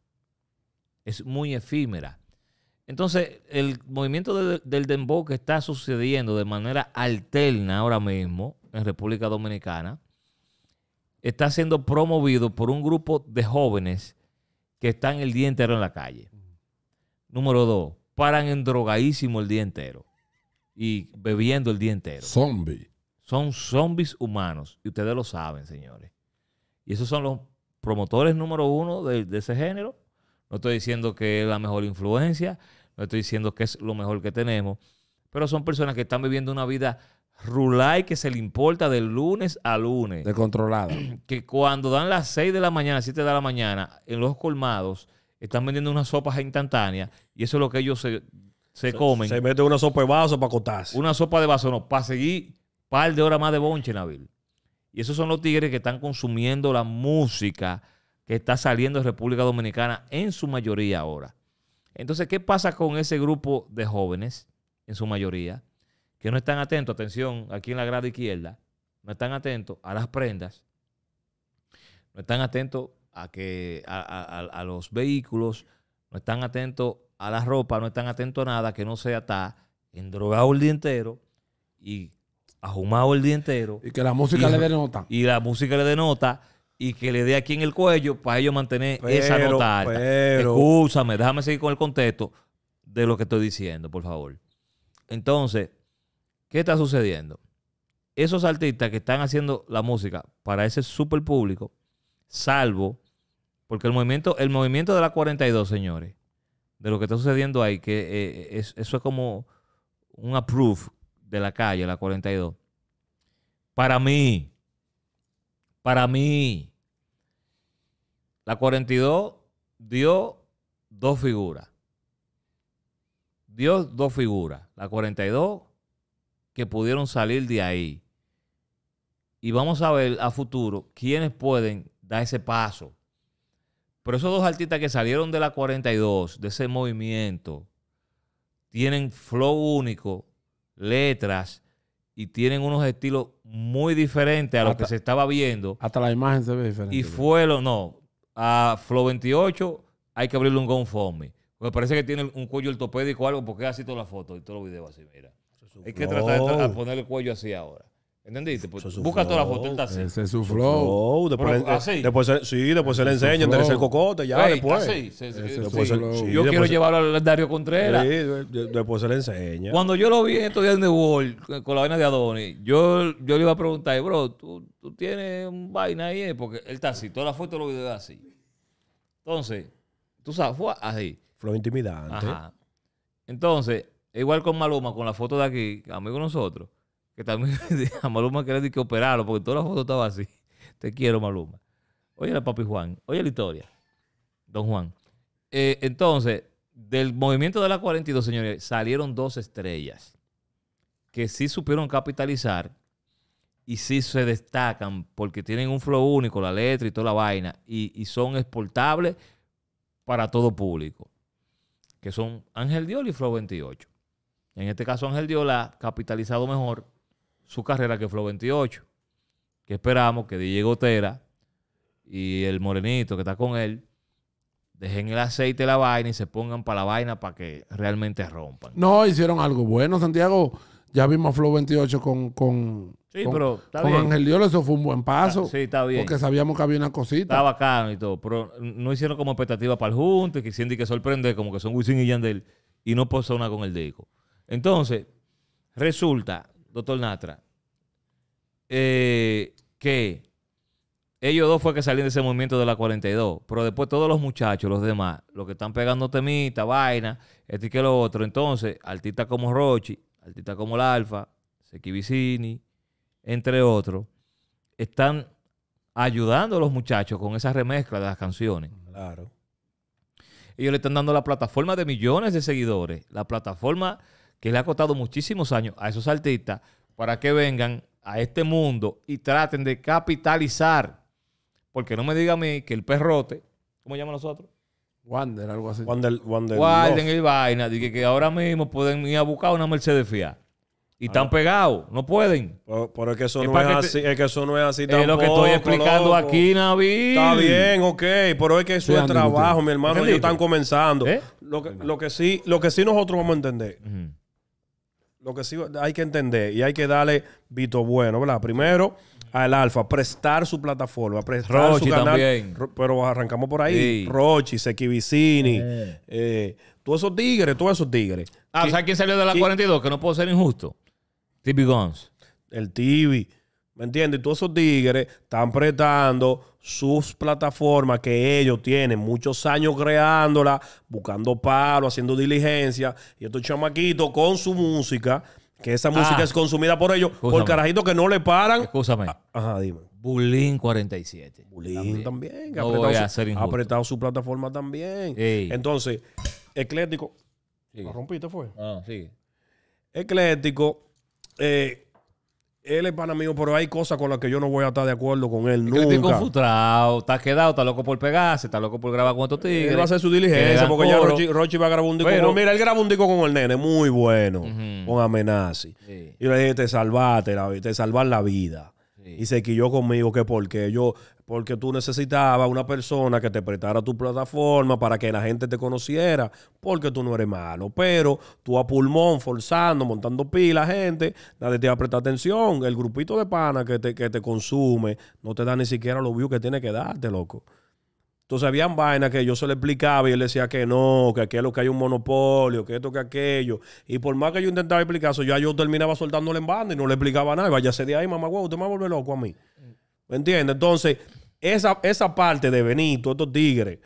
Es muy efímera. Entonces, el movimiento del dembow que está sucediendo de manera alterna ahora mismo en República Dominicana está siendo promovido por un grupo de jóvenes que están el día entero en la calle. Número dos, paran en drogadísimo el día entero y bebiendo el día entero. Zombies. Son zombies humanos y ustedes lo saben, señores. Y esos son los promotores número uno de, de ese género. No estoy diciendo que es la mejor influencia, no estoy diciendo que es lo mejor que tenemos, pero son personas que están viviendo una vida Rulay que se le importa de lunes a lunes. De controlada. Que cuando dan las 6 de la mañana, 7 de la mañana, en los colmados, están vendiendo unas sopas instantáneas y eso es lo que ellos se, comen. Se mete una sopa de vaso para acotarse. Una sopa de vaso, no, para seguir par de horas más de bonche, Nabil. Y esos son los tigres que están consumiendo la música que está saliendo de República Dominicana en su mayoría ahora. Entonces, ¿qué pasa con ese grupo de jóvenes, en su mayoría? que no están atentos, atención, aquí en la grada izquierda, no están atentos a las prendas, no están atentos a, que, a, los vehículos, no están atentos a la ropa, no están atentos a nada, que no sea está endrogado el día entero y ajumado el día entero. Y que la música le denota. Y la música le denota y que le dé aquí en el cuello para ellos mantener esa nota alta. Pero... Escúchame, déjame seguir con el contexto de lo que estoy diciendo, por favor. Entonces, ¿Qué está sucediendo? Esos artistas que están haciendo la música para ese super público, salvo, porque el movimiento, el movimiento de la 42, señores, de lo que está sucediendo ahí, que eh, eh, eso es como un approve de la calle, la 42. Para mí, para mí, la 42 dio dos figuras. Dio dos figuras. La 42 que pudieron salir de ahí. Y vamos a ver a futuro quiénes pueden dar ese paso. Pero esos dos artistas que salieron de la 42, de ese movimiento, tienen flow único, letras y tienen unos estilos muy diferentes a los lo que se estaba viendo. Hasta la imagen se ve diferente. Y fue lo, no, a Flow 28 hay que abrirle un GoFundMe. Me parece que tiene un cuello ortopédico o algo porque así toda la foto y todos los videos así, mira. Hay que tratar de poner el cuello así ahora. ¿Entendiste? Pues, busca toda la foto, así. Ese es su flow. Después, así. después, sí, después se le enseña, endereza el cocote, ya, después. sí, sí, yo quiero llevarlo al Dario Contreras. Sí, después se le enseña. Cuando yo lo vi en estos días en The World, eh, con la vaina de Adonis, yo, yo le iba a preguntar, bro, ¿tú, tú tienes un vaina ahí, eh", porque él está así, toda la foto lo de así. Entonces, tú sabes, fue así. Flow intimidante. Ajá. Entonces, Igual con Maluma, con la foto de aquí, amigo nosotros, que también a Maluma que que operarlo, porque toda la foto estaba así. Te quiero, Maluma. Oye, papi Juan. Oye, la historia. Don Juan. Eh, entonces, del movimiento de la 42, señores, salieron dos estrellas que sí supieron capitalizar y sí se destacan porque tienen un flow único, la letra y toda la vaina, y, son exportables para todo público, que son Ángel Dioli y Flow 28. En este caso, Ángel Diola capitalizado mejor su carrera que Flow 28. Que esperamos que Diego Gotera y el morenito que está con él dejen el aceite de la vaina y se pongan para la vaina para que realmente rompan. No, hicieron algo bueno, Santiago. Ya vimos a Flow 28 con, con, sí, Ángel Diola, eso fue un buen paso. Ah, sí, está bien. Porque sabíamos que había una cosita. Está bacano y todo, pero no hicieron como expectativa para el junto, que y que sorprende, como que son Wisin y Yandel, y no una con el disco. Entonces, resulta, doctor Natra, eh, que ellos dos fue que salieron de ese movimiento de la 42, pero después todos los muchachos, los demás, los que están pegando temita, vaina, este y que lo otro. Entonces, artistas como Rochi, artistas como La Alfa, Seki Vicini, entre otros, están ayudando a los muchachos con esa remezcla de las canciones. Claro. Ellos le están dando la plataforma de millones de seguidores, la plataforma que le ha costado muchísimos años a esos artistas para que vengan a este mundo y traten de capitalizar. Porque no me diga a mí que el perrote, ¿cómo llama nosotros? Wander, algo así. Wander, Wander. Wander y vaina. Dije que ahora mismo pueden ir a buscar una Mercedes Fiat. Y ah, están pegados, no pueden. Pero, es, que eso no es, así, es que eso no es así, lo que estoy explicando aquí, Navi. Está bien, ok, pero es que eso es trabajo, mi hermano, ellos están comenzando. ¿Eh? Lo, que, sí, lo que sí nosotros vamos a entender lo que sí hay que entender y hay que darle Vito Bueno, ¿verdad? Primero al Alfa, prestar su plataforma, prestar su canal. También. Pero arrancamos por ahí. Rochi, Sequivicini, eh, todos esos tigres, todos esos tigres. Ah, ¿sabes quién salió de la 42? Que no puedo ser injusto. Tibi Guns. El Tibi. ¿Me entiendes? Y todos esos tigres están apretando sus plataformas que ellos tienen muchos años creándolas, buscando palos, haciendo diligencia. Y estos chamaquitos con su música, que esa ah. música es consumida por ellos, por carajitos que no le paran. Escúchame. Ah, ajá, dime. Bulín 47. Bulín también. ha, apretado su, plataforma también. Entonces, Eclético... Sí. rompiste fue? Ah, sí. Ecléctico. Eh, él es pana mío, pero hay cosas con las que yo no voy a estar de acuerdo con él nunca. Estoy frustrado, está quedado, está loco por pegarse, está loco por grabar con otro tigres. Él va a hacer su diligencia porque ya Rochi, va a grabar un disco. Pero, mira, él graba un disco con el nene, muy bueno, con amenazas. Y le dije, te salvaste, te salvar la vida. Y se quilló conmigo que porque yo, porque tú necesitabas una persona que te prestara tu plataforma para que la gente te conociera, porque tú no eres malo. Pero tú a pulmón, forzando, montando pila, gente, nadie te va a prestar atención. El grupito de pana que te, que te consume no te da ni siquiera lo views que tiene que darte, loco. Entonces habían vainas que yo se le explicaba y él decía que no, que aquí lo que hay un monopolio, que esto, que aquello. Y por más que yo intentaba explicar eso, ya yo terminaba soltándole en banda y no le explicaba nada. Y se de ahí, mamá, huevo, usted me va a volver loco a mí. ¿Me entiendes? Entonces, esa, esa parte de venir, todos estos tigres,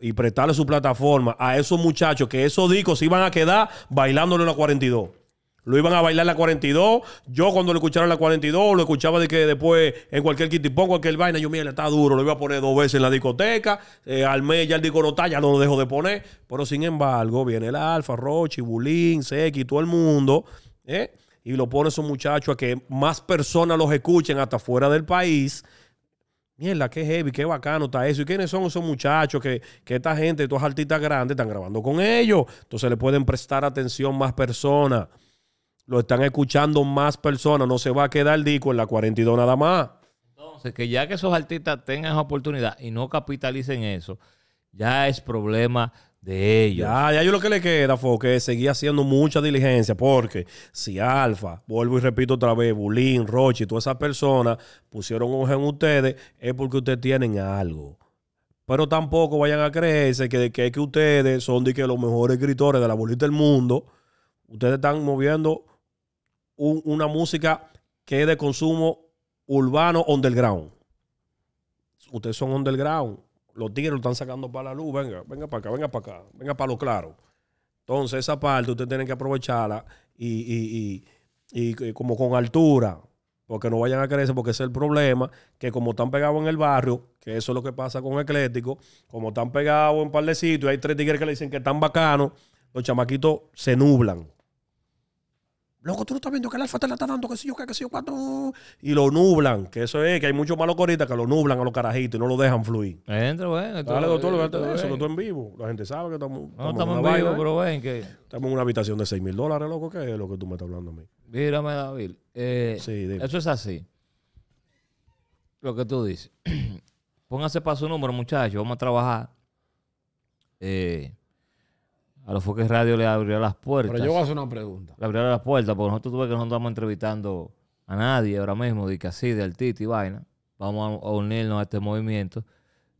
y prestarle su plataforma a esos muchachos que esos discos se iban a quedar bailándole la 42. Lo iban a bailar la 42. Yo cuando lo escucharon la 42, lo escuchaba de que después en cualquier kitipón, cualquier vaina, yo mira, está duro, lo iba a poner dos veces en la discoteca. Eh, al mes ya el disco no está, ya no lo dejo de poner. Pero sin embargo, viene el Alfa, Rochi, Bulín, Seki, todo el mundo. Eh, y lo pone esos muchachos a que más personas los escuchen hasta fuera del país. Mierda, qué heavy, qué bacano está eso. ¿Y quiénes son esos muchachos que, esta gente, estos artistas grandes, están grabando con ellos? Entonces le pueden prestar atención más personas lo están escuchando más personas, no se va a quedar el disco en la 42 nada más. Entonces, que ya que esos artistas tengan esa oportunidad y no capitalicen eso, ya es problema de ellos. Ya, ya yo lo que le queda fue que seguía haciendo mucha diligencia, porque si Alfa, vuelvo y repito otra vez, Bulín, y todas esas personas pusieron ojo en ustedes, es porque ustedes tienen algo. Pero tampoco vayan a creerse que, que, que ustedes son de que los mejores escritores de la bolita del mundo. Ustedes están moviendo una música que es de consumo urbano underground. Ustedes son underground. Los tigres lo están sacando para la luz. Venga, venga para acá, venga para acá, venga para lo claro. Entonces, esa parte ustedes tienen que aprovecharla y, y, y, eh, como con altura porque no vayan a crecer, porque es el problema, que como están pegados en el barrio, que eso es lo que pasa con Eclético, como están pegados en par de sitios, hay tres tigres que le dicen que están bacanos, los chamaquitos se nublan. Loco, tú no estás viendo que el alfa te la está dando, que si yo, qué, que si yo, cuánto. Y lo nublan, que eso es, que hay muchos malos coristas que lo nublan a los carajitos y no lo dejan fluir. Entra, bueno. Dale, doctor, eh, eh, es eh. que eso, tú en vivo. La gente sabe que estamos. No, estamos, en vivo, pero ven que. Estamos en una habitación de 6 mil dólares, loco, que es lo que tú me estás hablando a mí. Mírame, David. sí, dime. Eso es así. Lo que tú dices. Póngase para su número, muchachos, vamos a trabajar. Eh. A los Foques Radio le abrió las puertas. Pero yo voy a hacer una pregunta. Le abrió las puertas, porque nosotros tuve que no estamos entrevistando a nadie ahora mismo, de que así, de Titi y vaina. Vamos a unirnos a este movimiento,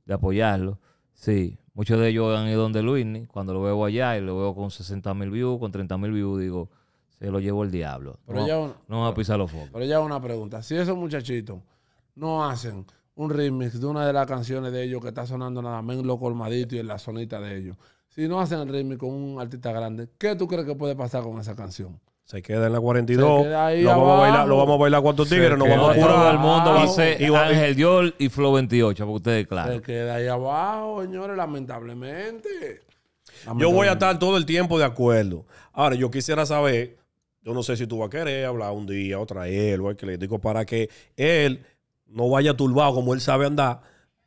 de apoyarlo. Sí, muchos de ellos han ido donde Luis, cuando lo veo allá y lo veo con 60 mil views, con 30 mil views, digo, se lo llevo el diablo. Pero no, no va a pisar los focos. Pero ya una pregunta. Si esos muchachitos no hacen un remix de una de las canciones de ellos que está sonando nada menos lo colmadito y en la sonita de ellos si no hacen el remix con un artista grande, ¿qué tú crees que puede pasar con esa canción? Se queda en la 42. Lo vamos, a bailar, lo vamos a bailar tigres, nos vamos a curar. Todo mundo va Ángel Dior y Flow 28, para ustedes claro. Se queda ahí abajo, señores, lamentablemente. Yo voy a estar todo el tiempo de acuerdo. Ahora, yo quisiera saber, yo no sé si tú vas a querer hablar un día o traerlo le digo para que él no vaya turbado como él sabe andar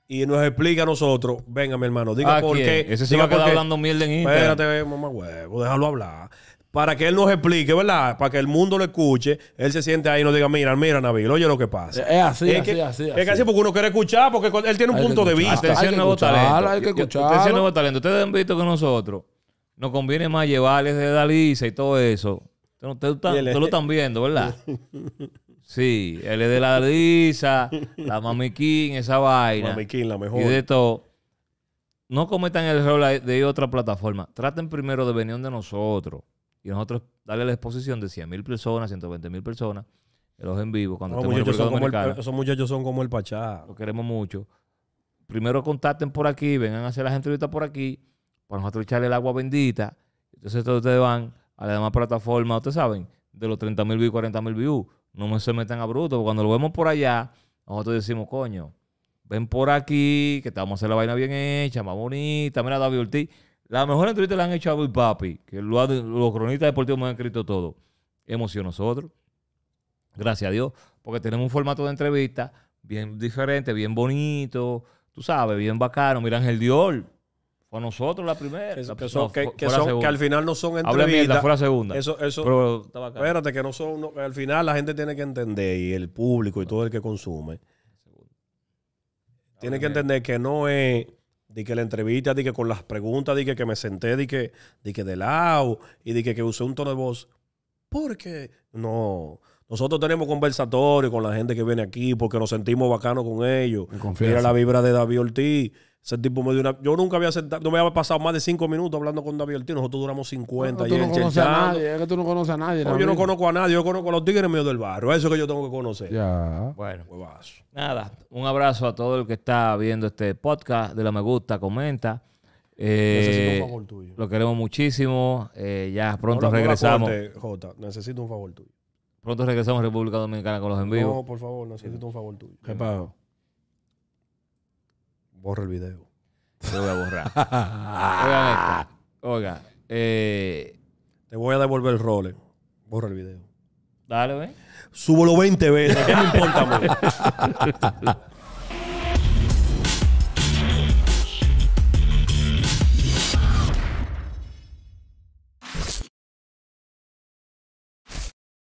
y nos explica a nosotros. Venga, mi hermano, diga ah, por qué. Ese se va a quedar hablando mierda en Instagram. Espérate, mamá huevo, déjalo hablar. Para que él nos explique, ¿verdad? Para que el mundo lo escuche. Él se siente ahí y nos diga, mira, mira, Nabil, oye lo que pasa. Es así, es así, así, Es que así porque uno quiere escuchar, porque él tiene un punto de vista. hay que nuevo talento. Hay que Atención, nuevo talento. Ustedes han visto que nosotros nos conviene más llevarles de Dalisa y todo eso. Ustedes, lo este- están viendo, ¿verdad? Sí, él es de la Lisa, la Mami esa vaina. Mami la mejor. Y de todo. No cometan el error de otra plataforma. Traten primero de venir de nosotros. Y nosotros darle la exposición de 100 mil personas, 120 mil personas, los en vivo. Cuando son muchos esos muchachos son como el Pachá. Lo queremos mucho. Primero contacten por aquí, vengan a hacer las entrevistas por aquí, para nosotros echarle el agua bendita. Entonces ustedes van a la demás plataforma, ustedes saben, de los 30 mil views, 40 mil views no me se metan a bruto. Cuando lo vemos por allá, nosotros decimos, coño, ven por aquí, que estamos vamos hacer la vaina bien hecha, más bonita. Mira, David Ortiz. La mejor entrevista la han hecho a Bill Papi, que los cronistas deportivos me han escrito todo. Hemos sido nosotros. Gracias a Dios, porque tenemos un formato de entrevista bien diferente, bien bonito, tú sabes, bien bacano. Mira, el Dior, nosotros la primera. que, son, que, al final no son entrevistas. fue la segunda. Eso, eso, Pero, espérate, que no son. al final la gente tiene que entender, y el público y todo el que consume, tiene que entender que no es de que la entrevista, de que con las preguntas, de que, me senté, de que, de que de lado, y de que, que usé un tono de voz. Porque no. Nosotros tenemos conversatorios con la gente que viene aquí porque nos sentimos bacanos con ellos. Mira la vibra de David Ortiz. Ese tipo me una. Yo nunca había sentado, no me había pasado más de cinco minutos hablando con David Ortiz. Nosotros duramos 50 no, no conoces a nadie, es que tú no conoces a nadie. yo no conozco a nadie, yo conozco a los tigres en medio del barrio. Eso es que yo tengo que conocer. Ya. Bueno. Huevazo. Nada. Un abrazo a todo el que está viendo este podcast. De la me gusta, comenta. Eh, necesito un favor tuyo. Lo queremos muchísimo. Eh, ya pronto regresamos. Jota, necesito un favor tuyo. Pronto regresamos a República Dominicana con los en vivo. No, por favor, necesito un favor tuyo. ¿Qué borra el video. Te voy a borrar. Oigan eh, Te voy a devolver el role. Borra el video. Dale, ve. Súbolo 20 veces. ¿Qué me importa, amor?